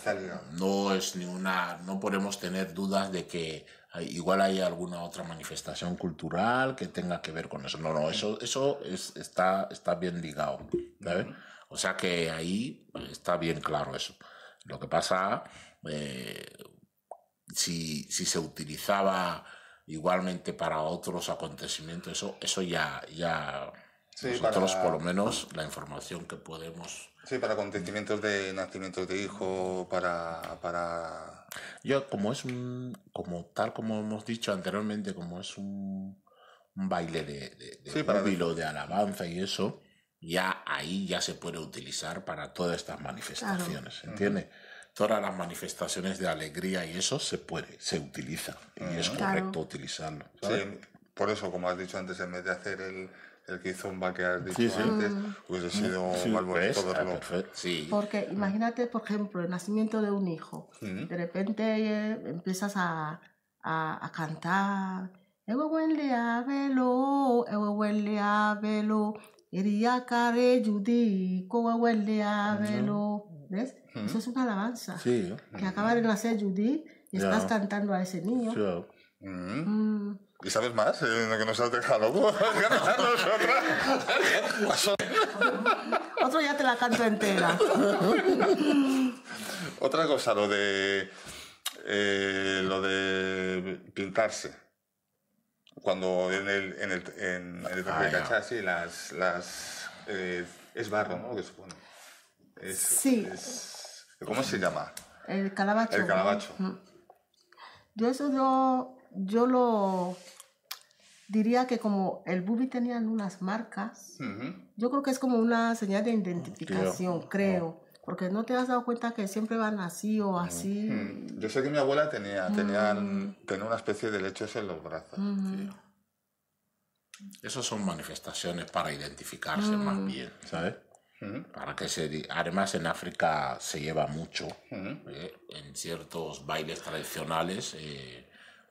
No es ni una, no podemos tener dudas de que igual hay alguna otra manifestación cultural que tenga que ver con eso. No, no, eso, eso es, está, está bien ligado. O sea que ahí pues, está bien claro eso. Lo que pasa, eh, si, si se utilizaba igualmente para otros acontecimientos, eso, eso ya, ya nosotros, por lo menos, la información que podemos. Sí, para acontecimientos de nacimiento de hijo, para, para. Yo, como es un. como tal como hemos dicho anteriormente, como es un, baile de, de, de alabanza y eso, ya ahí ya se puede utilizar para todas estas manifestaciones, ¿entiendes? Todas las manifestaciones de alegría y eso se puede, se utiliza. Y es correcto utilizarlo. por eso, como has dicho antes, en vez de hacer el el que hizo un backend mm. pues sí, sí. antes, hubiese sido sí, mal momento verlo. Sí. Porque ah. imagínate, por ejemplo, el nacimiento de un hijo. Mm. De repente eh, empiezas a, a, a cantar. velo, velo, velo. ¿Ves? Mm. Eso es una alabanza. Sí. Que acaba de nacer Judy y estás cantando a ese niño. Sí. ¿Y sabes más? lo que nos has dejado. Otro ya te la canto entera. Otra cosa, lo de. Eh, lo de pintarse. Cuando en el. En el, en, el ah, sí, las. las eh, es barro, ¿no? Lo que supone. sí. ¿Cómo se llama? El calabacho. El calabacho. Yo eso yo yo lo diría que como el bubi tenían unas marcas, yo creo que es como una señal de identificación, creo. Porque no te has dado cuenta que siempre van así o así. Mm. Yo sé que mi abuela ah. tenía, una especie de leches en los brazos. Esas son manifestaciones para identificarse más mm. bien, ¿sabes? Para que se, además en África se lleva mucho eh, en ciertos bailes tradicionales. Eh,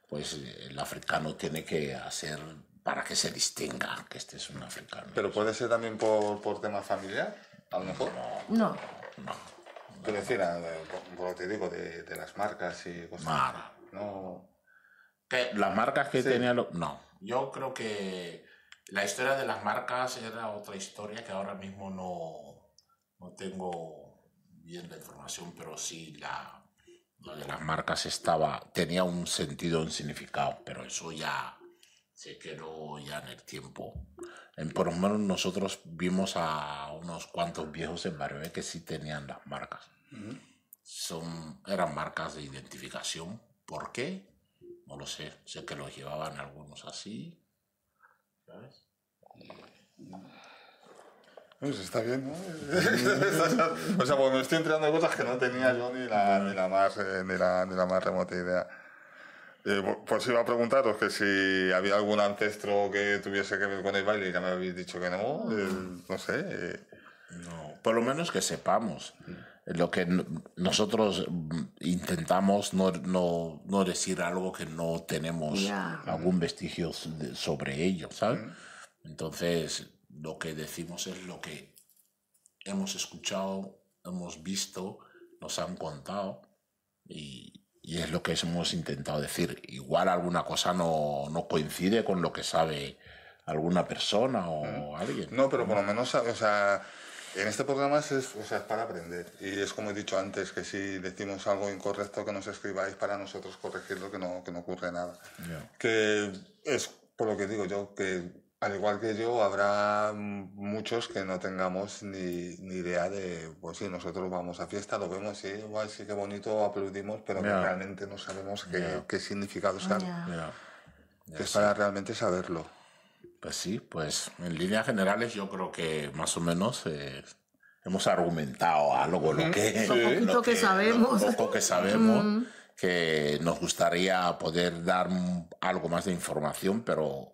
pues eh, el africano tiene que hacer para que se distinga que este es un africano. Pero puede ser también por, tema familiar, a lo mejor. No. No. no. Quiero decir, por lo que te digo, de, las marcas y cosas. No. Las marcas que tenía. No. Yo creo que la historia de las marcas era otra historia que ahora mismo no, no tengo bien la información, pero sí la lo de las marcas estaba, tenía un sentido, un significado, pero eso ya se quedó ya en el tiempo. En, por lo menos nosotros vimos a unos cuantos viejos en barrio que sí tenían las marcas. Son, eran marcas de identificación. ¿Por qué? No lo sé. Sé que los llevaban algunos así. ¿Sabes? Pues está bien, ¿no? o sea, pues me estoy entrando en cosas que no tenía yo ni la, más, de eh, la, la más remota idea. Eh, por si iba a preguntaros que si había algún ancestro que tuviese que ver con el baile, ya me habéis dicho que no, no sé. No, por lo menos que sepamos. Lo que nosotros mm, intentamos no, no, no decir algo que no tenemos algún vestigio sobre ello, ¿sabes? Entonces, lo que decimos es lo que hemos escuchado, hemos visto, nos han contado y, es lo que hemos intentado decir. Igual alguna cosa no, no coincide con lo que sabe alguna persona o alguien. No, pero por lo menos, o sea, en este programa es, es para aprender. Y es como he dicho antes, que si decimos algo incorrecto, que nos escribáis para nosotros corregirlo, que no, que no ocurre nada. Que es por lo que digo yo, que al igual que yo, habrá mm, muchos que no tengamos ni, ni idea de, pues sí, nosotros vamos a fiesta, lo vemos, sí, igual sí qué bonito, aplaudimos, pero que realmente no sabemos qué, qué significado están. es para realmente saberlo. Pues sí, pues en líneas generales yo creo que más o menos eh, hemos argumentado algo, lo que, lo que, sabemos. Lo que sabemos. que nos gustaría poder dar algo más de información, pero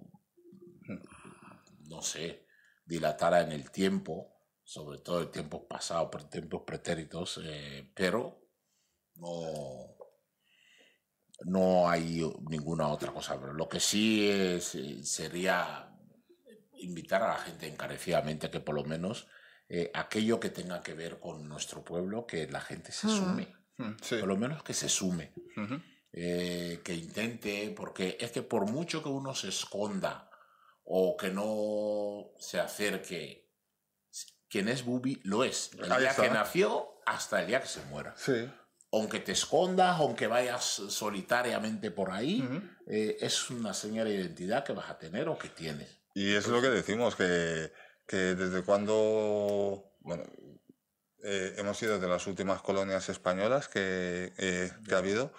sé, dilatara en el tiempo, sobre todo tiempos pasados en tiempos pretéritos, eh, pero no, no hay ninguna otra cosa. Pero lo que sí eh, sería invitar a la gente encarecidamente que por lo menos eh, aquello que tenga que ver con nuestro pueblo, que la gente se mm. sume. Mm, por lo menos que se sume. que intente, porque es que por mucho que uno se esconda o que no se acerque. Quien es Bubi lo es. El día que nació hasta el día que se muera. Sí. Aunque te escondas, aunque vayas solitariamente por ahí, eh, es una señal de identidad que vas a tener o que tienes. Y es lo que decimos, que, desde cuando bueno, eh, hemos sido de las últimas colonias españolas que, eh, que ha habido,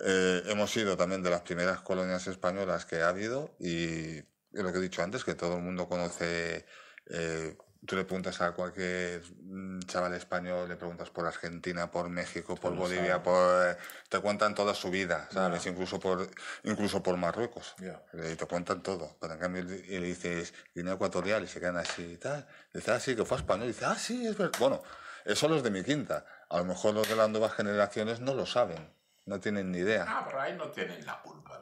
hemos sido también de las primeras colonias españolas que ha habido y lo que he dicho antes, que todo el mundo conoce, eh, tú le preguntas a cualquier mm, chaval español, le preguntas por Argentina, por México, por Bolivia, por, te cuentan toda su vida, ¿sabes? Incluso, por, incluso por Marruecos. Eh, te cuentan todo. Pero en cambio y le dices Guinea Ecuatorial y se quedan así y tal. dice, ah, sí, que fue español. Y dice, ah, sí, es verdad. Bueno, eso los de mi quinta. A lo mejor los de las nuevas generaciones no lo saben. No tienen ni idea. Ah, pero ahí no tienen la culpa.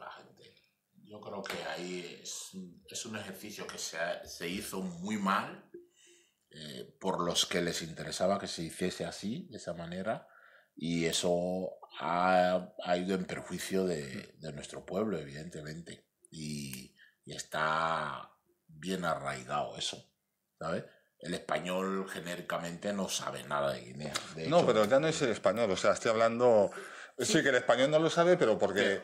Yo creo que ahí es, es un ejercicio que se, se hizo muy mal eh, por los que les interesaba que se hiciese así, de esa manera, y eso ha, ha ido en perjuicio de, de, nuestro pueblo, evidentemente, y, y está bien arraigado eso, ¿sabes? el español genéricamente no sabe nada de Guinea. no, pero ya no es el español, o sea, estoy hablando... Sí. que el español no lo sabe, pero porque...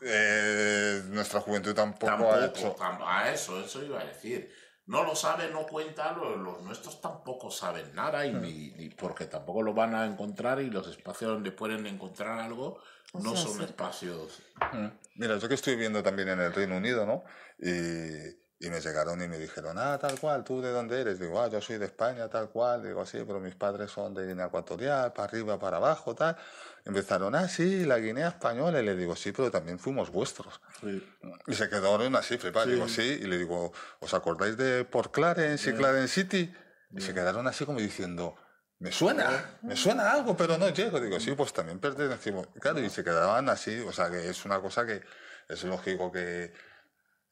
Eh, nuestra juventud tampoco, ha hecho. a ah, eso, eso iba a decir. No lo sabe, no cuenta, los, nuestros tampoco saben nada y, hmm. ni, porque tampoco lo van a encontrar y los espacios donde pueden encontrar algo no son espacios. Hmm. Mira, yo que estoy viendo también en el Reino Unido, ¿no? Y me llegaron y me dijeron, ah, tal cual, ¿tú de dónde eres? Digo, ah, yo soy de España, tal cual. Digo, sí, pero mis padres son de Guinea Ecuatorial, para arriba, para abajo, tal. Empezaron, ah, sí, la Guinea Española. Y le digo, sí, pero también fuimos vuestros. Y se quedaron así, flipa Digo, sí. Y le digo, ¿os acordáis de por Clarence y Clarence City? Y se quedaron así como diciendo, me suena, me suena algo, pero no llego. Digo, sí, pues también pertenecimos. Claro, y se quedaban así, o sea, que es una cosa que es lógico que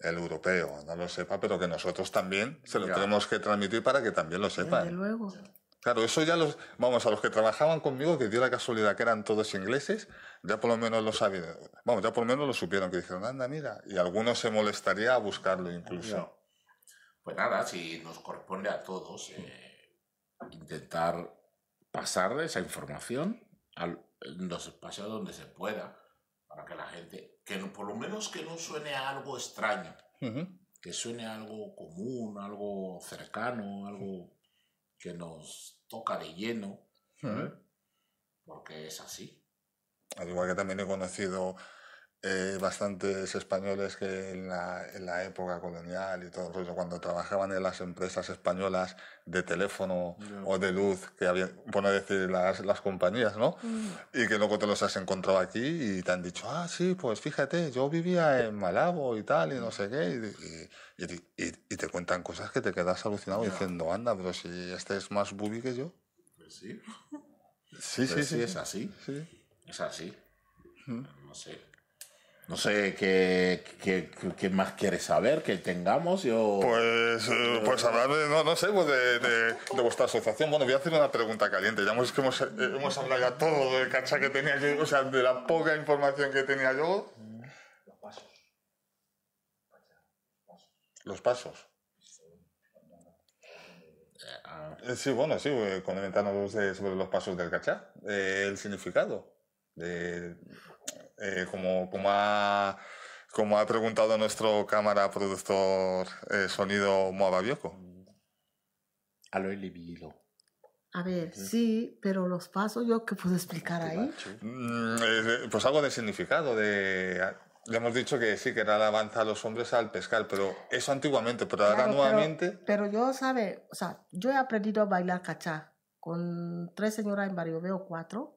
el europeo no lo sepa, pero que nosotros también se lo tenemos que transmitir para que también lo sepan. ¿eh? luego. Claro, eso ya los, vamos, a los que trabajaban conmigo, que dio la casualidad que eran todos ingleses, ya por lo menos lo sabían, vamos, ya por lo menos lo supieron, que dijeron, anda, mira, y algunos se molestaría a buscarlo incluso. Pues nada, si nos corresponde a todos eh, intentar pasar esa información al, los espacios donde se pueda, para que la gente que no, por lo menos que no suene algo extraño, que suene a algo común, algo cercano, algo que nos toca de lleno, porque es así. Al igual que también he conocido eh, bastantes españoles que en la, época colonial y todo eso cuando trabajaban en las empresas españolas de teléfono o de luz, que había, bueno, decir, las, compañías, ¿no? Mm. Y que luego te los has encontrado aquí y te han dicho, ah, sí, pues fíjate, yo vivía en Malabo y tal, y no sé qué, y, te cuentan cosas que te quedas alucinado diciendo, anda, pero si este es más bubi que yo. Pues sí. Sí, sí, pues sí, es así. Es así. Mm. No sé. No sé ¿qué, más quieres saber que tengamos. Yo... Pues, eh, pues hablar de, no, no sé, pues de, vuestra asociación. Bueno, voy a hacer una pregunta caliente. Ya hemos, hemos, eh, hablado ya todo del cachá que tenía yo, o sea, de la poca información que tenía yo. Los pasos. Los pasos. Sí, eh, bueno, sí, comentarnos sobre los pasos del cachá, el significado. De... Eh, como, como, ha, preguntado nuestro cámara productor eh, sonido A ah, lo Libilo. A ver, sí, pero los pasos yo que puedo explicar ahí. Mm, eh, eh, pues algo de significado, de ah, le hemos dicho que sí, que era la alabanza a los hombres al pescar, pero eso antiguamente, pero ahora nuevamente. Pero, yo, ¿sabe? O sea, yo he aprendido a bailar cachá con tres señoras en barrio, veo cuatro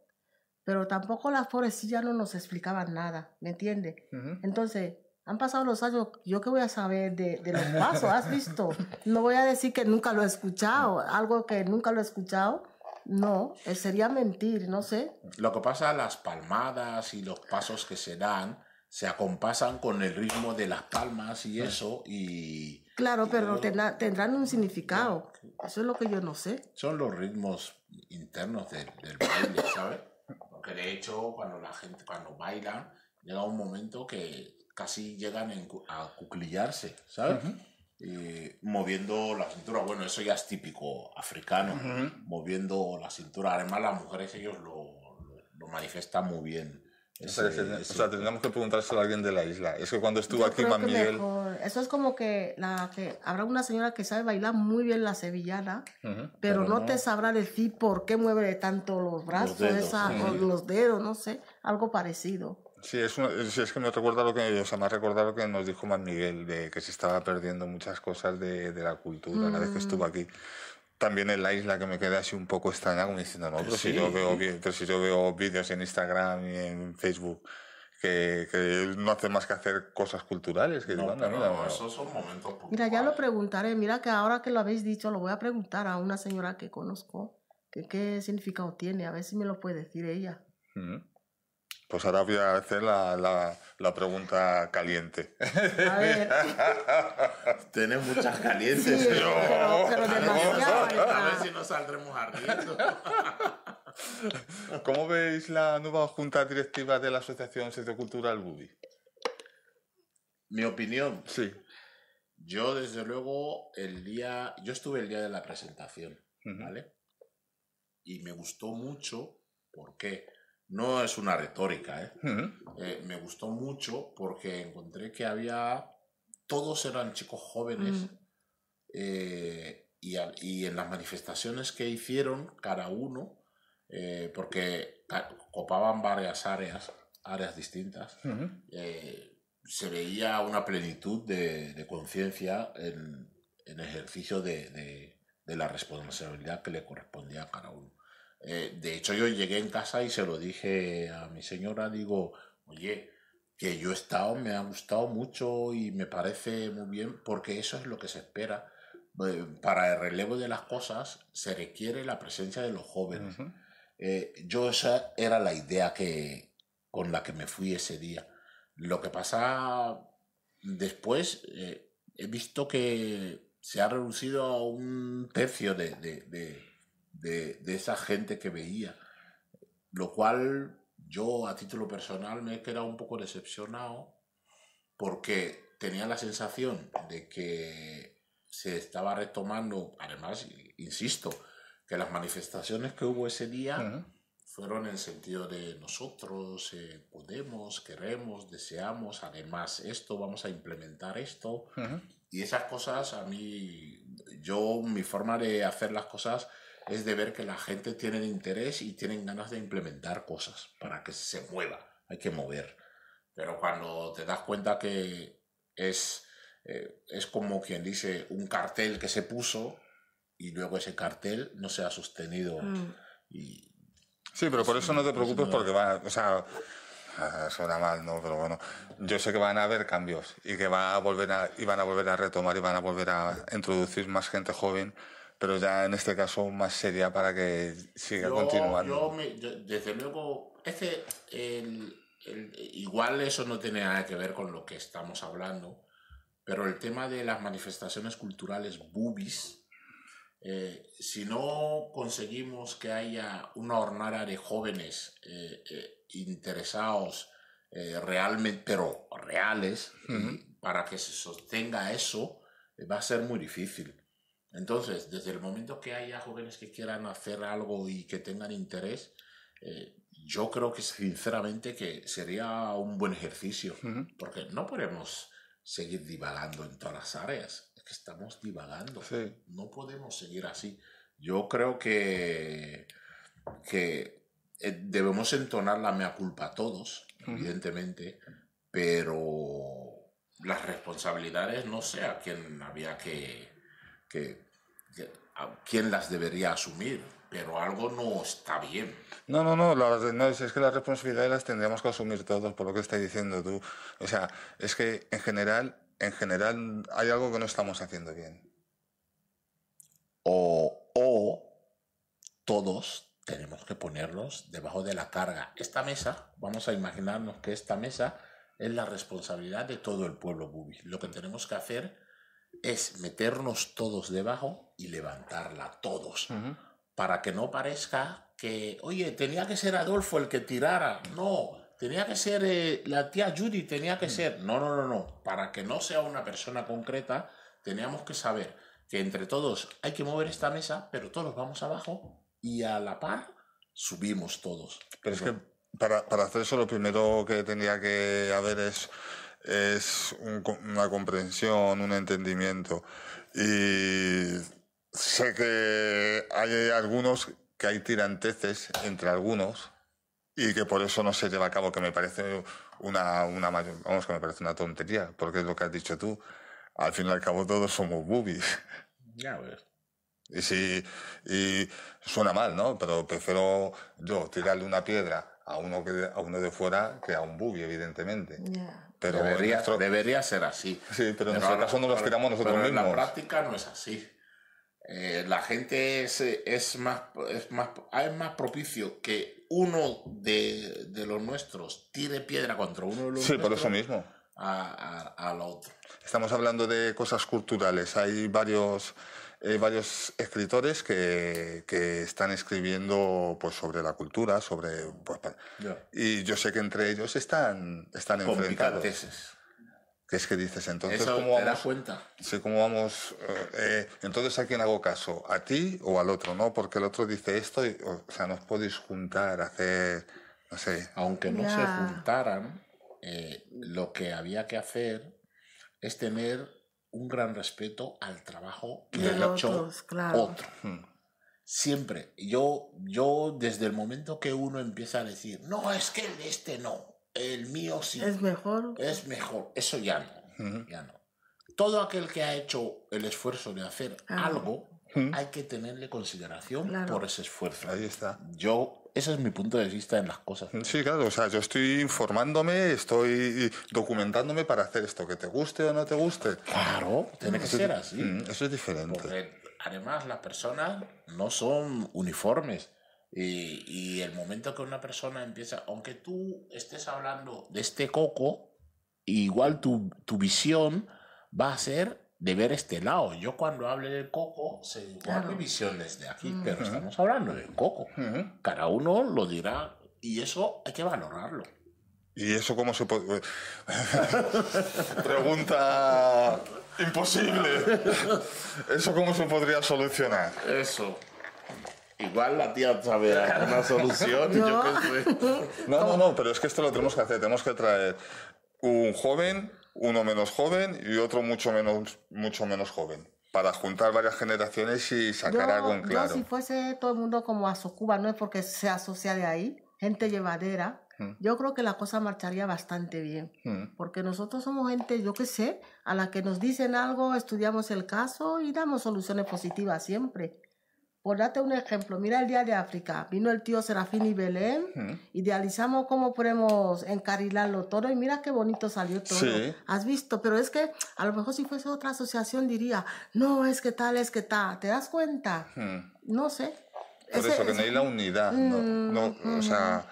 pero tampoco las ya no nos explicaban nada, ¿me entiende? Entonces, han pasado los años, yo qué voy a saber de, los pasos, ¿has visto? No voy a decir que nunca lo he escuchado, algo que nunca lo he escuchado. No, eh, sería mentir, no sé. Lo que pasa, las palmadas y los pasos que se dan se acompasan con el ritmo de las palmas y ah. eso y... Claro, pero tendrán un significado. Eso es lo que yo no sé. Son los ritmos internos del, del baile, ¿sabes? de hecho, cuando la gente, cuando baila, llega un momento que casi llegan a cuclillarse, ¿sabes? moviendo la cintura. Bueno, eso ya es típico africano, moviendo la cintura. Además, las mujeres ellos lo, lo, lo, manifiestan muy bien. O sea, tendríamos que preguntárselo a alguien de la isla. Es que cuando estuvo aquí Miguel. Eso es como que, la, que habrá una señora que sabe bailar muy bien la sevillana, pero, no, te sabrá decir por qué mueve tanto los brazos, los dedos, los dedos no sé, algo parecido. Sí, es, es, que me recuerda lo que, o sea, me ha recordado lo que nos dijo man Miguel, de que se estaba perdiendo muchas cosas de, de la cultura una vez que estuvo mm. aquí también en la isla que me quedé así un poco extraña, como diciendo, no, pero, si, yo veo, si yo veo vídeos en Instagram y en Facebook que, no hace más que hacer cosas culturales. Que no, mira, Mira, ya lo preguntaré. Mira que ahora que lo habéis dicho, lo voy a preguntar a una señora que conozco que qué significado tiene. A ver si me lo puede decir ella. Pues ahora voy a hacer la, pregunta caliente. A Tienes muchas calientes. a ver si nos saldremos ardiendo. ¿Cómo veis la nueva junta directiva de la Asociación Sociocultural Bubi? Mi opinión. Sí. Yo, desde luego, el día. Yo estuve el día de la presentación, ¿vale? Y me gustó mucho. ¿Por qué? No es una retórica, ¿eh? ¿eh? me gustó mucho porque encontré que había, todos eran chicos jóvenes eh, y, en las manifestaciones que hicieron, cada uno, eh, porque copaban varias áreas, áreas distintas, se veía una plenitud de, conciencia en, en, ejercicio de la responsabilidad que le correspondía a cada uno. Eh, de hecho, yo llegué en casa y se lo dije a mi señora, digo, oye, que yo he estado, me ha gustado mucho y me parece muy bien, porque eso es lo que se espera. Eh, para el relevo de las cosas se requiere la presencia de los jóvenes. Eh, yo esa era la idea que, con la que me fui ese día. Lo que pasa después, he visto que se ha reducido a un tercio de de, esa gente que veía. Lo cual yo a título personal me he quedado un poco decepcionado porque tenía la sensación de que se estaba retomando, además, insisto, que las manifestaciones que hubo ese día fueron en el sentido de nosotros eh, podemos, queremos, deseamos, además esto, vamos a implementar esto. Y esas cosas a mí, yo, mi forma de hacer las cosas es de ver que la gente tiene interés y tienen ganas de implementar cosas para que se mueva. Hay que mover. Pero cuando te das cuenta que es, eh, es como quien dice un cartel que se puso y luego ese cartel no se ha sostenido. Mm. sí, pero por eso no te preocupes porque va, o sea, ah, suena mal, ¿no? Pero bueno, yo sé que van a haber cambios y que va a volver a, van a volver a retomar y van a volver a introducir más gente joven pero ya en este caso más seria para que siga continuando. Yo, desde luego, igual eso no tiene nada que ver con lo que estamos hablando, pero el tema de las manifestaciones culturales boobies, eh, si no conseguimos que haya una hornada de jóvenes eh, eh, interesados realmente, pero reales, para que se sostenga eso, va a ser muy difícil. Entonces, desde el momento que haya jóvenes que quieran hacer algo y que tengan interés, eh, yo creo que sinceramente que sería un buen ejercicio, porque no podemos seguir divagando en todas las áreas, que estamos divagando, no podemos seguir así. Yo creo que, que eh, debemos entonar la mea culpa a todos, evidentemente, pero las responsabilidades no sé a quién había que que, quién las debería asumir, pero algo no está bien. No, no, no, es que las responsabilidades las tendríamos que asumir todos por lo que estás diciendo tú. O sea, es que en general, en general hay algo que no estamos haciendo bien. O, o todos tenemos que ponerlos debajo de la carga. Esta mesa, vamos a imaginarnos que esta mesa es la responsabilidad de todo el pueblo bubi. Lo que tenemos que hacer es meternos todos debajo y levantarla todos, para que no parezca que, oye, tenía que ser Adolfo el que tirara, no, tenía que ser eh, la tía Judy, tenía que ser, no, no, no, no, para que no sea una persona concreta, teníamos que saber que entre todos hay que mover esta mesa, pero todos vamos abajo y a la par subimos todos. Pero es que para, para hacer eso lo primero que tenía que haber es es una comprensión, un entendimiento. Y sé que hay algunos que hay tiranteces entre algunos y que por eso no se lleva a cabo, que me parece una, una vamos, que me parece una tontería, porque es lo que has dicho tú. Al fin y al cabo todos somos bubis Ya ves. Y si, y suena mal, ¿no? Pero prefiero yo tirarle una piedra a uno que, uno de fuera que a un bubi. evidentemente. Ya. Pero debería, ser así. Sí, pero, en caso no lo tiramos nosotros mismos. En la práctica no es así. Eh, la gente es, más, es, más, más propicio que uno de, de los nuestros tire piedra contra uno de los Sí, por eso mismo. A, al otro. Estamos hablando de cosas culturales. Hay varios hay varios escritores que, están escribiendo pues, sobre la cultura, sobre. Pues, y yo sé que entre ellos están, están enfrentados. Tesis. ¿Qué es que dices, entonces, te das cuenta. Sí, ¿cómo vamos? Eh, entonces, ¿a quién hago caso? ¿A ti o al otro? ¿No? Porque el otro dice esto, y, o sea, nos podéis juntar, hacer. No sé. Aunque no se juntaran, eh, lo que había que hacer es tener un gran respeto al trabajo que ha hecho otro. Siempre. Yo, yo, desde el momento que uno empieza a decir, no, es que el este no, el mío sí. Es mejor. Es mejor. Eso ya no. Ya Todo aquel que ha hecho el esfuerzo de hacer algo, hay que tenerle consideración por ese esfuerzo. Ahí está. Yo ese es mi punto de vista en las cosas. Sí, claro, o sea, yo estoy informándome, estoy documentándome para hacer esto, que te guste o no te guste. Claro, tiene que ser así. Mm, eso es diferente. Porque además las personas no son uniformes. Y, el momento que una persona empieza, aunque tú estés hablando de este coco, igual tu, tu visión va a ser de ver este lado. Yo cuando hable del Coco, se igual de visión desde aquí, mm. pero estamos hablando del Coco. Cada uno lo dirá y eso hay que valorarlo. ¿Y eso cómo se puede...? Pregunta imposible. ¿Eso cómo se podría solucionar? Eso. Igual la tía sabe una solución. Yo no, no, no, pero es que esto lo tenemos que hacer. Tenemos que traer un joven uno menos joven y otro mucho menos, mucho menos joven para juntar varias generaciones y sacar algo en claro. si fuese todo el mundo como a su Cuba, no es porque se asocia de ahí, gente llevadera, mm. yo creo que la cosa marcharía bastante bien. Mm. Porque nosotros somos gente, yo qué sé, a la que nos dicen algo, estudiamos el caso y damos soluciones positivas siempre. Por un ejemplo, mira el Día de África. Vino el tío Serafín y Belén, idealizamos cómo podemos encarrilarlo todo y mira qué bonito salió todo. Has visto, pero es que a lo mejor si fuese otra asociación diría, no, es que tal, es que tal. ¿Te das cuenta? No sé. Por eso que no hay la unidad, no, mm, o sea,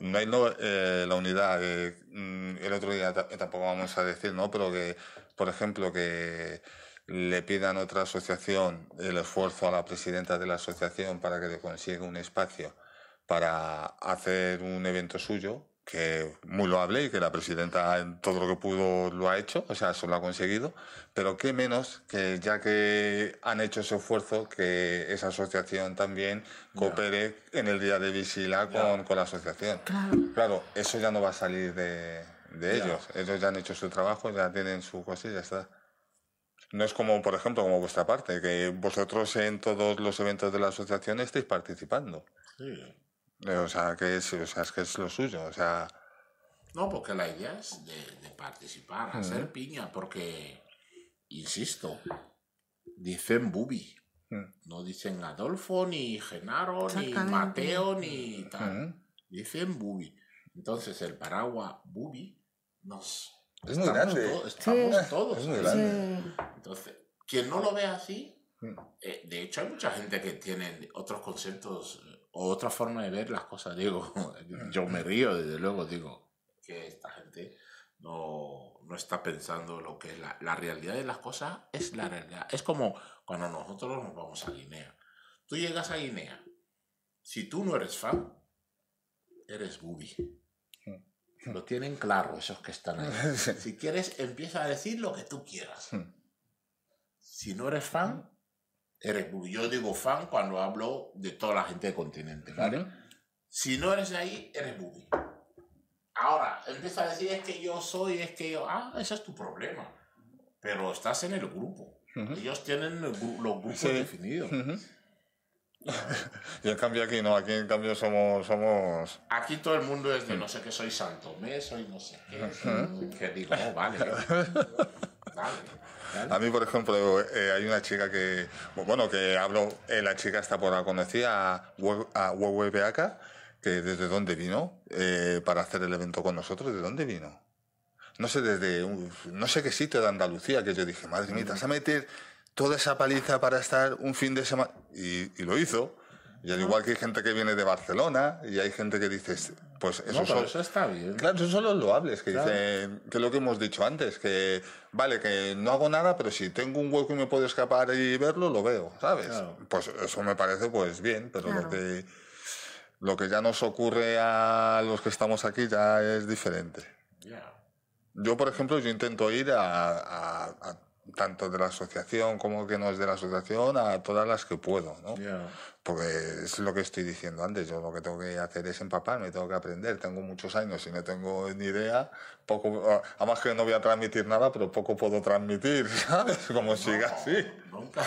no hay eh, la unidad. Eh, mm, el otro día tampoco vamos a decir, ¿no? Pero que, por ejemplo, que le pidan otra asociación el esfuerzo a la presidenta de la asociación para que le consiga un espacio para hacer un evento suyo, que muy lo loable y que la presidenta en todo lo que pudo lo ha hecho, o sea, eso lo ha conseguido, pero qué menos que ya que han hecho ese esfuerzo, que esa asociación también coopere en el día de Visila con, la asociación. Claro. eso ya no va a salir de, ellos, ellos ya han hecho su trabajo, ya tienen su cosa ya está. No es como, por ejemplo, como vuestra parte, que vosotros en todos los eventos de la asociación estáis participando. Sí. Eh, o sea, que es, que es lo suyo, o sea... No, porque la idea es de, participar, mm. hacer piña, porque, insisto, dicen Bubi, mm. no dicen Adolfo, ni Genaro, ni Mateo, ni tal. Mm. Dicen Bubi. Entonces el paraguas Bubi nos es muy grande. estamos todos. Es muy grande. Entonces, quien no lo ve así, mm. eh, de hecho hay mucha gente que tiene otros conceptos eh, o otra forma de ver las cosas. Digo, yo me río, desde luego, digo, que esta gente no, no está pensando lo que es la, la realidad de las cosas, es la realidad. Es como cuando nosotros nos vamos a Guinea. Tú llegas a Guinea, si tú no eres fan, eres Bubi. Lo tienen claro esos que están ahí. Si quieres, empieza a decir lo que tú quieras. Hmm. Si no eres fan, hmm. eres Yo digo fan cuando hablo de toda la gente del continente, ¿vale? Hmm. Si no eres de ahí, eres booby. Ahora, empieza a decir es que yo soy, es que yo. Ah, ese es tu problema. Pero estás en el grupo. Ellos tienen los grupos definidos. y en cambio aquí no, aquí en cambio somos, somos... Aquí todo el mundo es de no mm. sé qué, soy santo, me soy no sé qué, que digo, oh, vale, A mí, por ejemplo, eh, hay una chica que, bueno, que hablo, eh, la chica está por la conocida, a Huehuepeaca, que desde dónde vino eh, para hacer el evento con nosotros, ¿de dónde vino? No sé, desde, un, no sé qué sitio de Andalucía, que yo dije, madre mía, ¿te vas a meter toda esa paliza para estar un fin de semana. Y, lo hizo. Y al ah. igual que hay gente que viene de Barcelona y hay gente que dice, pues eso, no, eso está bien. Claro, eso son los loables, que que es lo que hemos dicho antes, que vale, que no hago nada, pero si tengo un hueco y me puedo escapar y verlo, lo veo, ¿sabes? Pues eso me parece pues bien, pero lo que ya nos ocurre a los que estamos aquí ya es diferente. Yo, por ejemplo, yo intento ir a tanto de la asociación como que no es de la asociación, a todas las que puedo, ¿no? Porque es lo que estoy diciendo antes, yo lo que tengo que hacer es empaparme, tengo que aprender, tengo muchos años y no tengo ni idea, poco, además que no voy a transmitir nada, pero poco puedo transmitir, ¿sabes? Como si siga así. Nunca.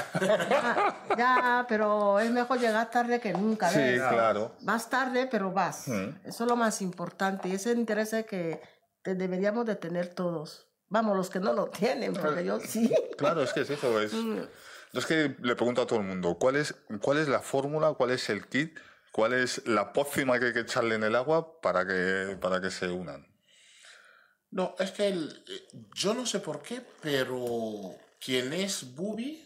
ya, pero es mejor llegar tarde que nunca, Sí, claro. Vas tarde, pero vas. Mm. Eso es lo más importante, y ese interés que deberíamos de tener todos. Vamos, los que no lo tienen, porque yo sí. Claro, es que es eso. Mm. Es, que le pregunto a todo el mundo, ¿cuál es, cuál es la fórmula, cuál es el kit, cuál es la pócima que hay que echarle en el agua para que, para que se unan? No, es que yo no sé por qué, pero quien es Bubi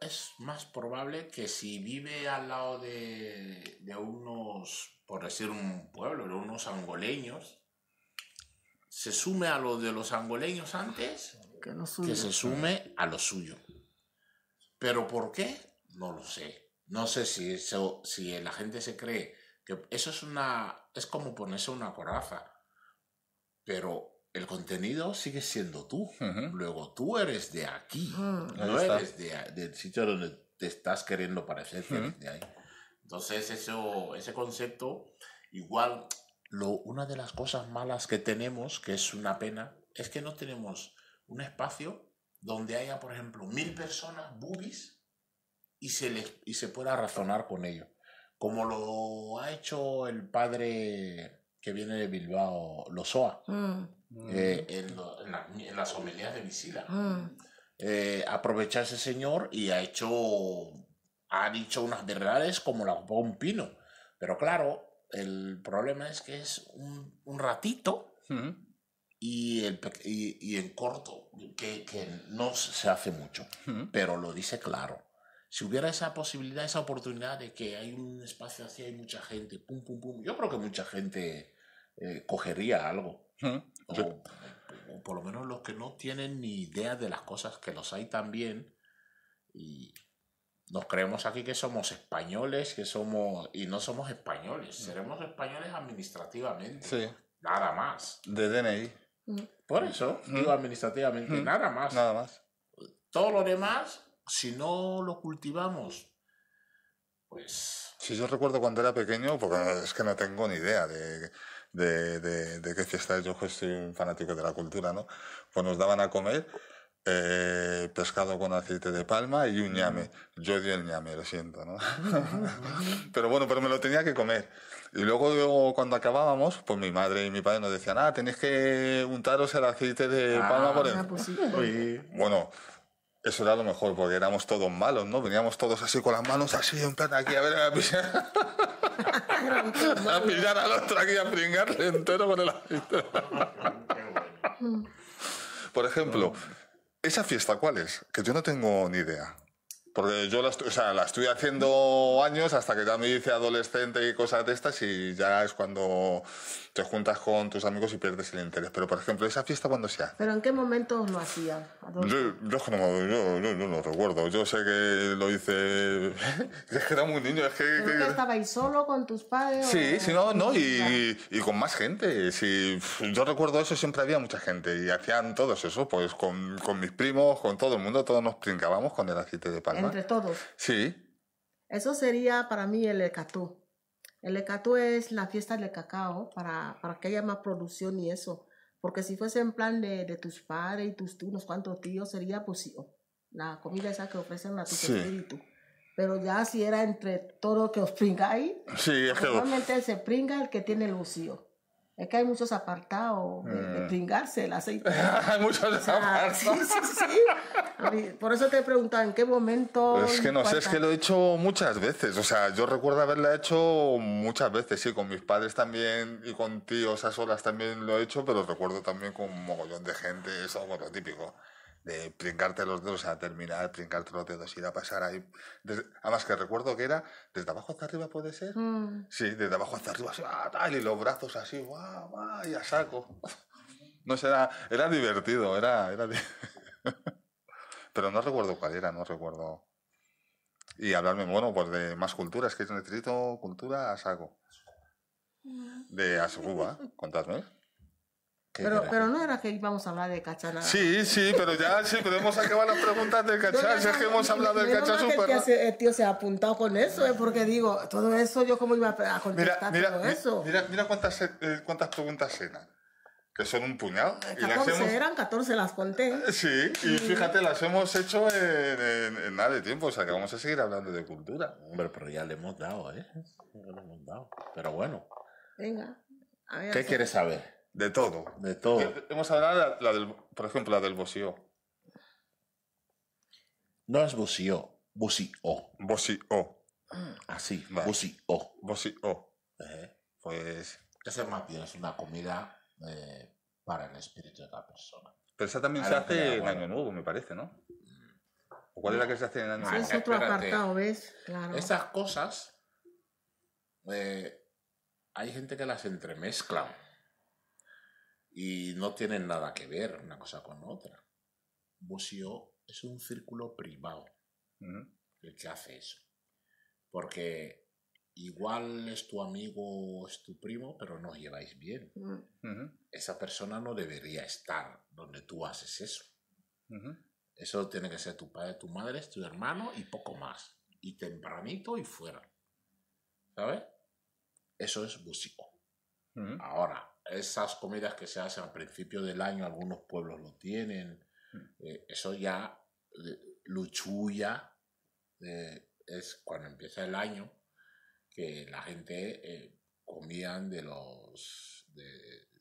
es más probable que si vive al lado de, de unos, por decir un pueblo, de unos angoleños, se sume a lo de los angoleños antes que, se sume a lo suyo. Pero ¿por qué? No lo sé. No sé si, eso, si la gente se cree que eso es, una, es como ponerse una coraza. Pero el contenido sigue siendo tú. Luego tú eres de aquí, ah. no eres del sitio donde te estás queriendo parecer, Entonces eso, ese concepto, igual lo, una de las cosas malas que tenemos, que es una pena, es que no tenemos un espacio donde haya, por ejemplo, mil personas bubis y se, les, y se pueda razonar con ello Como lo ha hecho el padre que viene de Bilbao, Lozoa, mm. Eh, mm. en, las homilías de Visila. Mm. Eh, aprovecha ese señor y ha hecho, ha dicho unas verdades como la copa un pino. Pero claro, el problema es que es un, un ratito y, el, y, en corto, que, que, no se hace mucho, pero lo dice claro. Si hubiera esa posibilidad, esa oportunidad de que hay un espacio así, hay mucha gente, pum, pum, pum, yo creo que mucha gente eh, cogería algo. o, o por lo menos los que no tienen ni idea de las cosas, que los hay también. Y, nos creemos aquí que somos españoles, que somos. Y no somos españoles, mm. seremos españoles administrativamente. Sí. Nada más. De DNI. Mm. Por eso, mm. digo administrativamente, nada más. Nada más. Todo lo demás, si no lo cultivamos, pues. Si yo recuerdo cuando era pequeño, porque es que no tengo ni idea de. De, de, de qué fiesta yo soy un fanático de la cultura, ¿no? Pues nos daban a comer eh, pescado con aceite de palma y un ñame. Yo di el ñame, lo siento, ¿no? pero bueno, pero me lo tenía que comer. Y luego, cuando acabábamos, pues mi madre y mi padre nos decían, ah, tenéis que untaros el aceite de ah, palma por el... Ah, pues bueno, eso era lo mejor, porque éramos todos malos, ¿no? Veníamos todos así con las manos así, en plan, aquí, a ver, a pillar. a pillar al otro aquí, a pringarle entero con el aceite. por ejemplo... ¿Esa fiesta cuál es? Que yo no tengo ni idea. Porque yo la, o sea, la haciendo años hasta que ya me hice adolescente y cosas de estas y ya es cuando te juntas con tus amigos y pierdes el interés. Pero, por ejemplo, esa fiesta cuando sea. ¿Pero en qué momento lo hacía? Yo, yo, no lo recuerdo. Yo sé que lo hice... es que era muy niño. Es que, estabais solo con tus padres? Sí, sí, no, no. Y, con más gente. si yo recuerdo eso, siempre había mucha gente. Y hacían todos eso, pues con, con mis primos, con todo el mundo. Todos nos brincábamos con el aceite de palo entre todos. Sí. Eso sería para mí el Ecatú. El Ecatú es la fiesta del cacao para, para que haya más producción y eso. Porque si fuese en plan de, tus padres y tus unos cuantos tíos, sería pues oh, la comida esa que ofrecen a tu espíritu. Pero ya si era entre todo que os pringáis, sí, normalmente se pringa el que tiene el vacío es que hay muchos apartados de, eh. el aceite. hay muchos apartados. Sí, sí, sí. Por eso te he preguntado en qué momento. Es que no sé, es que lo he hecho muchas veces. O sea, yo recuerdo haberla hecho muchas veces, sí, con mis padres también y con tíos a solas también lo he hecho, pero recuerdo también con un mogollón de gente, eso, bueno, lo típico de brincarte los dedos, a terminar, brincarte los dedos, ir a pasar ahí. además que recuerdo que era desde abajo hacia arriba, ¿puede ser? Mm. Sí, desde abajo hacia arriba, así, ah, y los brazos así, guau, y a saco. No sé, era, era divertido, era... era Pero no recuerdo cuál era, no recuerdo. Y hablarme, bueno, pues de más culturas, que yo necesito cultura a saco. Mm. De Cuba ¿eh? contadme. Pero, pero, no era que íbamos a hablar de cachá Sí, sí, pero ya sí, podemos acabar las preguntas del cachazo. que hemos hablado del cachazo, el, tío, se ha apuntado con eso, eh, porque digo, todo eso, yo cómo iba a contestar mira, todo eso. Mira, mira cuántas, eh, cuántas preguntas eran, que son un puñado. 14 las hemos... eran, 14 las conté. Eh, sí, y fíjate, las hemos hecho en, nada de tiempo, o sea que vamos a seguir hablando de cultura. Hombre, pero ya le hemos dado, ¿eh? Ya le hemos dado. Pero bueno. Venga. ¿Qué quieres saber? De todo. De todo. Hemos hablado por ejemplo, la del bocio. No es bosio bosio bosio Así, ah, bosio vale. bocio. Eh. pues. más bien es una comida eh, para el espíritu de la persona. Pero esa también se hace en Año Nuevo, me parece, ¿no? ¿O ¿Cuál es la que se hace en Año Nuevo? es otro apartado, ¿ves? Claro. Esas cosas. Eh, hay gente que las entremezcla y no tienen nada que ver una cosa con otra. Busio es un círculo privado el que hace eso. Porque igual es tu amigo o es tu primo, pero no os lleváis bien. Mm. Esa persona no debería estar donde tú haces eso. Eso tiene que ser tu padre, tu madre, tu hermano y poco más. Y tempranito y fuera. ¿Sabes? Eso es músico. Ahora, esas comidas que se hacen al principio del año, algunos pueblos lo tienen. Mm. Eh, eso ya, eh, luchuya, eh, es cuando empieza el año, que la gente comía comían de los, de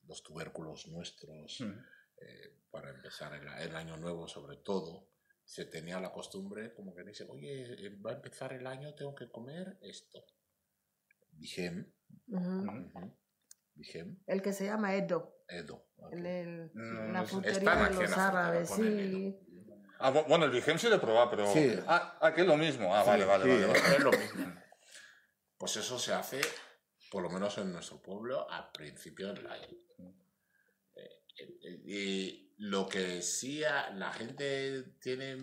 los tubérculos nuestros, mm. para empezar el, año nuevo sobre todo. Se tenía la costumbre como que dice, oye, va a empezar el año, tengo que comer esto. Dije, Mm". El que se llama Edo. Edo. El, la mm, frutería de los árabes, sí. Ah, bueno, el Vigem sí lo he pero... Sí. Ah, ah es lo mismo. Ah, vale, vale, vale, Es lo mismo. Pues eso se hace, por lo menos en nuestro pueblo, al principio del año. Eh, eh, eh, y lo que sí la gente tiene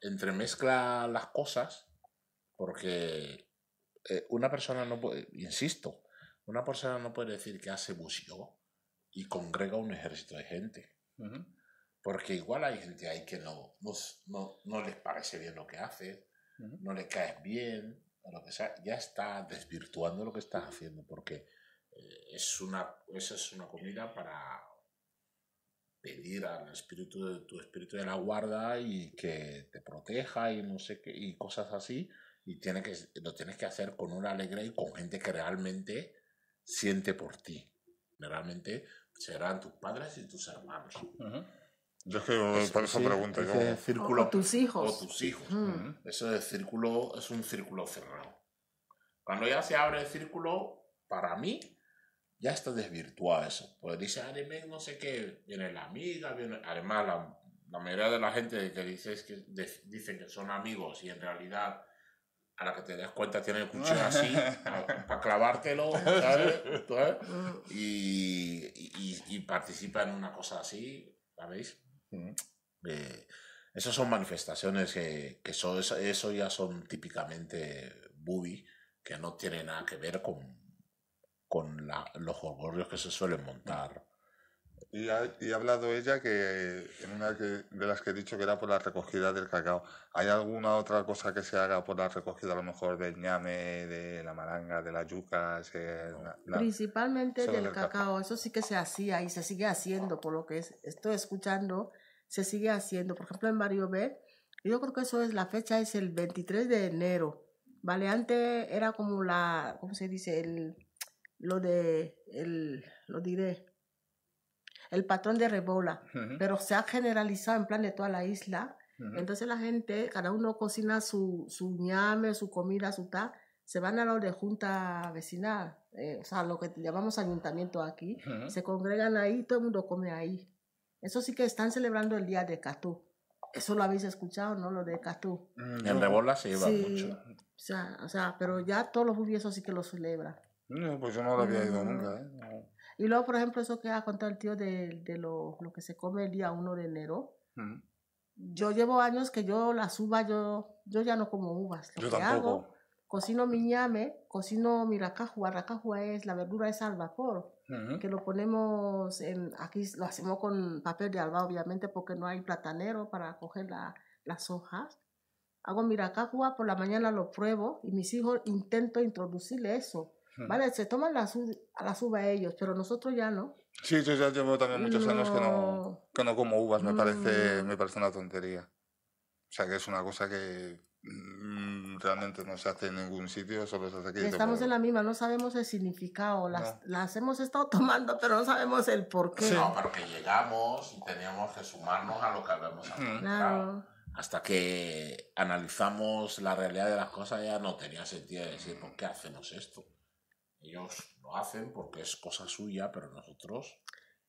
entremezcla las cosas porque una persona no puede, insisto, una persona no puede decir que hace bucio y congrega un ejército de gente. Porque igual hay gente ahí que no, no, les parece bien lo que hace, no le caes bien, lo que Ya está desvirtuando lo que estás haciendo porque eh, es una, esa es una comida para pedir al espíritu de tu espíritu de la guarda y que te proteja y no sé qué y cosas así y tiene que lo tienes que hacer con una alegría y con gente que realmente siente por ti. realmente serán tus padres y tus hermanos. Yo que círculo, o tus hijos. O tus hijos. Eso es, círculo, es un círculo cerrado. Cuando ya se abre el círculo, para mí, ya está desvirtuado eso. Pues dice, ah, no sé qué, viene la amiga, viene... Además, la, mayoría de la gente que dices que dicen que son amigos y en realidad a la que te das cuenta tiene el cuchillo así, para clavártelo, Y, participa en una cosa así, ¿sabéis? Eh, esas son manifestaciones que, eso ya son típicamente booby, que no tiene nada que ver con, con la, los orgullos que se suelen montar y ha, hablado ella que en una de las que he dicho que era por la recogida del cacao. ¿Hay alguna otra cosa que se haga por la recogida, a lo mejor del ñame, de la maranga, de la yuca? Principalmente del, cacao. Eso sí que se hacía y se sigue haciendo, por lo que estoy escuchando, se sigue haciendo. Por ejemplo, en Barrio B, yo creo que eso es, la fecha es el 23 de enero. ¿Vale? Antes era como la, ¿cómo se dice? El, lo de, el, lo diré el patrón de rebola, pero se ha generalizado en plan de toda la isla. Entonces la gente, cada uno cocina su, su ñame, su comida, su tal, se van a la de junta vecinal, eh, o sea, lo que llamamos ayuntamiento aquí, se congregan ahí, todo el mundo come ahí. Eso sí que están celebrando el día de Catú. Eso lo habéis escuchado, ¿no? Lo de Catú. Mm, el rebola se lleva mucho. O sea, o sea, pero ya todos los judíos eso sí que lo celebran. No, pues yo no lo había ido nunca, ¿eh? Y luego, por ejemplo, eso que ha contado el tío de, lo, lo, que se come el día 1 de enero. Yo llevo años que yo las uvas, yo, yo ya no como uvas. Lo yo que hago, cocino mi ñame, cocino mi racajua. Racajua es la verdura es al que lo ponemos, en, aquí lo hacemos con papel de alba, obviamente, porque no hay platanero para coger las hojas. Hago mi racajua, por la mañana lo pruebo y mis hijos intento introducirle eso Vale, se toman las, a uvas ellos, pero nosotros ya no. Sí, yo ya llevo también muchos años que no, que no como uvas, me, parece, mm. me parece una tontería. O sea, que es una cosa que mm, realmente no se hace en ningún sitio, solo se hace aquí. Estamos en la misma, no sabemos el significado, las, las hemos estado tomando, pero no sabemos el por qué. Sí. No, porque llegamos y teníamos que sumarnos a lo que habíamos aprendido. Hasta que analizamos la realidad de las cosas ya no tenía sentido decir, ¿por qué hacemos esto? Ellos lo hacen porque es cosa suya, pero nosotros...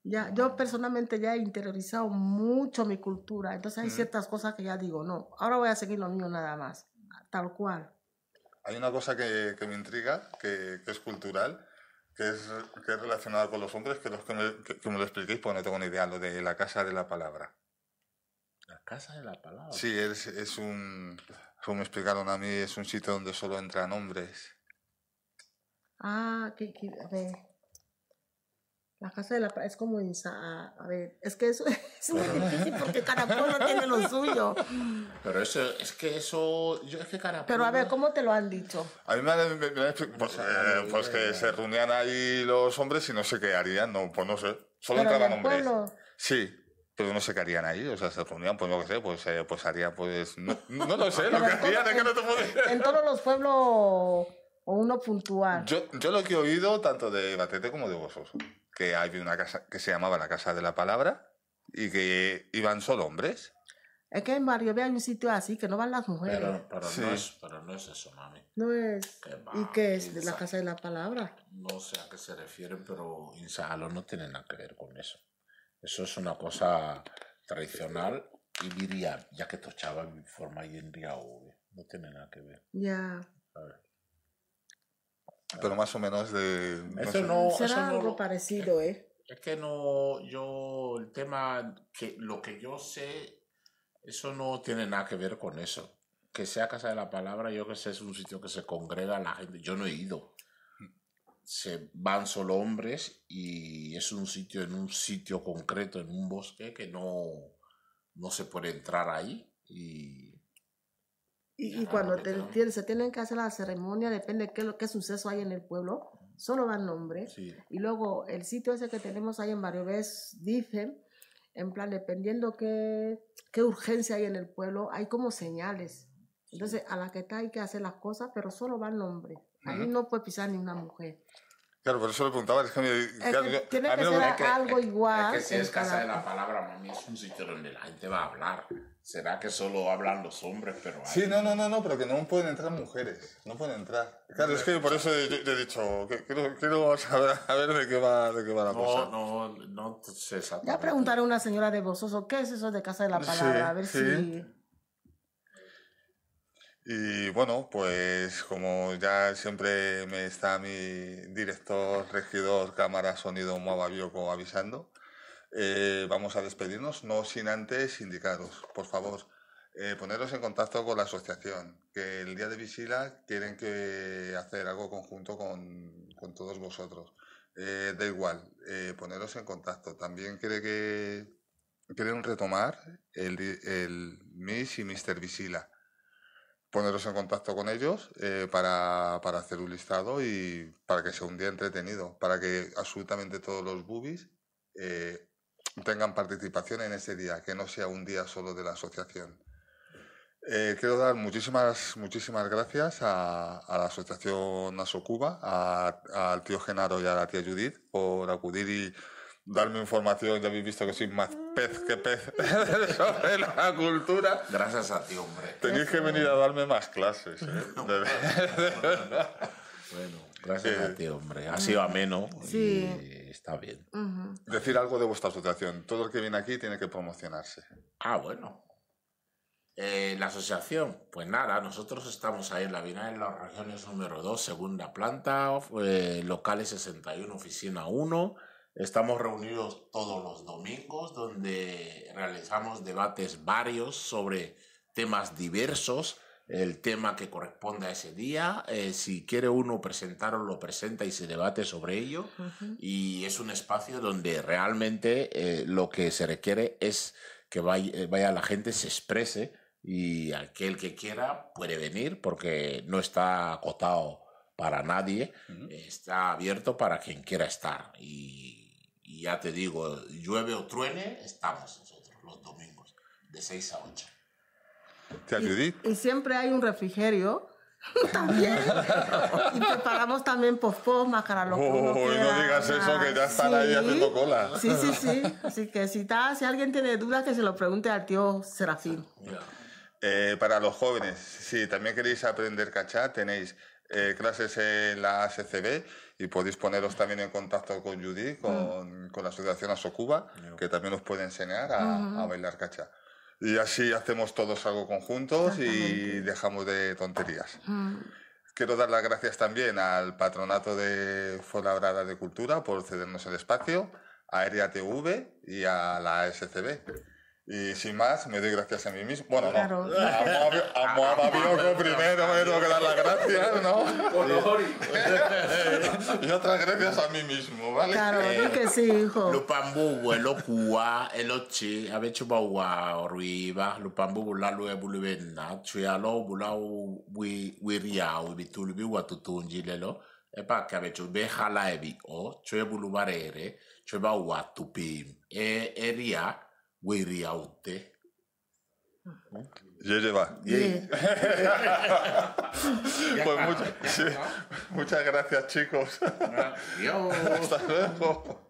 Ya, yo personalmente ya he interiorizado mucho mi cultura, entonces hay ciertas cosas que ya digo, no, ahora voy a seguir lo mío nada más, tal cual. Hay una cosa que, que me intriga, que, que, es cultural, que es, que relacionada con los hombres, que los que me, que, me lo expliquéis, porque no tengo ni idea, lo de la casa de la palabra. La casa de la palabra. Sí, es, es un, como me explicaron a mí, es un sitio donde solo entran hombres Ah, que, a ver. La casa de la es como a ver, es que eso es muy difícil porque cada no tiene lo suyo. Pero eso, es que eso, yo es que cada Pero a ver, ¿cómo te lo han dicho? A mí me pues, eh, pues, que se reunían ahí los hombres y no sé qué harían, no, pues no sé, solo entraban hombres. Sí, pero no sé qué harían ahí, o sea, se reunían, pues no sé, pues, eh, pues haría, pues, no, lo sé, lo que harían, es que no te puedo En todos los pueblos o uno puntual. Yo, lo que he oído tanto de Batete como de vosotros, que hay una casa que se llamaba la Casa de la Palabra y que iban solo hombres. Es que en Barrio B un sitio así que no van las mujeres. Pero, no, es, eso, mami. No es. ¿Y qué es? ¿De la Casa de la Palabra? No sé a qué se refiere, pero Insalo no tiene nada que ver con eso. Eso es una cosa tradicional y diría, ya que estos chavales forma y en día, no tiene nada que ver. Ya. Pero más o menos de... eso, no, Será algo parecido, ¿eh? Es que no, yo, el tema, que lo que yo sé, eso no tiene nada que ver con eso. Que sea Casa de la Palabra, yo que sé, es un sitio que se congrega la gente. Yo no he ido. Se van solo hombres y es un sitio en un sitio concreto, en un bosque, que no, no se puede entrar ahí. Y y, cuando se tienen que hacer la ceremonia, depende de qué, qué suceso hay en el pueblo, solo dan nombre. Y luego el sitio ese que tenemos ahí en Barrio Vez, dicen, en plan, dependiendo qué, qué urgencia hay en el pueblo, hay como señales. Entonces, a la que está hay que hacer las cosas, pero solo va el nombre. Ahí no puede pisar ni una mujer. Claro, por eso le preguntaba. Es que, me, tiene que ser algo eh, eh, igual. Es que si es casa de la palabra, mami, es un sitio donde la gente va a hablar. ¿Será que solo hablan los hombres? Pero Sí, no, no, no, no, pero que no pueden entrar mujeres. No pueden entrar. Claro, es que por eso yo he dicho, quiero, saber a ver de qué va, de qué va la cosa. No, no, no sé Ya preguntaré una señora de Bososo, ¿qué es eso de Casa de la Palabra? a ver si... Y bueno, pues como ya siempre me está mi director, regidor, cámara, sonido, Mueva Bioco avisando, eh, vamos a despedirnos, no sin antes indicaros, por favor, eh, poneros en contacto con la asociación, que el día de Visila quieren que hacer algo conjunto con, todos vosotros. Eh, da igual, poneros en contacto. También quiere que quieren retomar el, el Miss y Mr. Visila. Poneros en contacto con ellos para, para hacer un listado y para que sea un día entretenido, para que absolutamente todos los bubis... eh, tengan participación en ese día, que no sea un día solo de la asociación. Eh, quiero dar muchísimas, muchísimas gracias a, la Asociación Asocuba, al tío Genaro y a la tía Judith por acudir y darme información. Ya habéis visto que soy más pez que pez sobre la cultura. Gracias a ti, hombre. Tenéis que venir a darme más clases. ¿eh? bueno, gracias a ti, hombre. Ha sido ameno. Y está bien. Decir algo de vuestra asociación. Todo el que viene aquí tiene que promocionarse. Ah, bueno. Eh, la asociación, pues nada, nosotros estamos ahí en la vina en las regiones número 2, segunda planta, eh, locales 61, oficina 1. Estamos reunidos todos los domingos donde realizamos debates varios sobre temas diversos el tema que corresponde a ese día. Eh, si quiere uno presentarlo, lo presenta y se debate sobre ello. Y es un espacio donde realmente eh, lo que se requiere es que eh, vaya, la gente, se exprese y aquel que quiera puede venir porque no está acotado para nadie, está abierto para quien quiera estar. Y, y ya te digo, llueve o truene, estamos nosotros los domingos de 6 a 8. Y, siempre hay un refrigerio también. y pagamos también por forma para los jóvenes no digas eso, que ya están ahí haciendo cola. Sí, sí, sí. Así que si, si alguien tiene dudas, que se lo pregunte al tío Serafín. Eh, para los jóvenes, si también queréis aprender cachá, tenéis eh, clases en la SCB y podéis poneros también en contacto con Judy, con, mm. con la Asociación Asocuba, que también os puede enseñar a, a bailar cachá. Y así hacemos todos algo conjuntos y dejamos de tonterías. Ah. Quiero dar las gracias también al patronato de Fuenlabrada de Cultura por cedernos el espacio, a Aérea TV y a la SCB. Y sin más, me doy gracias a mí mismo. Bueno, no. Amo a Babiloco primero, me que dar las gracias, ¿no? y otras gracias a mí mismo, ¿vale? Claro, eh, que sí, hijo. Lupambu, el Ocua, el Ochi, Abechubawa, Ruiba, Lupambu, Bulalu, Ebulubena, Chuyalo, Bulau, Wiria, Ubitulubi, Watutunji, Lelo, Epa, que Abechubbe, Jalaebi, O, Chuebulubarere, Tupim, E, Eria, weary out there. Yo va. pues muchas, sí, muchas gracias, chicos. Adiós. Hasta luego.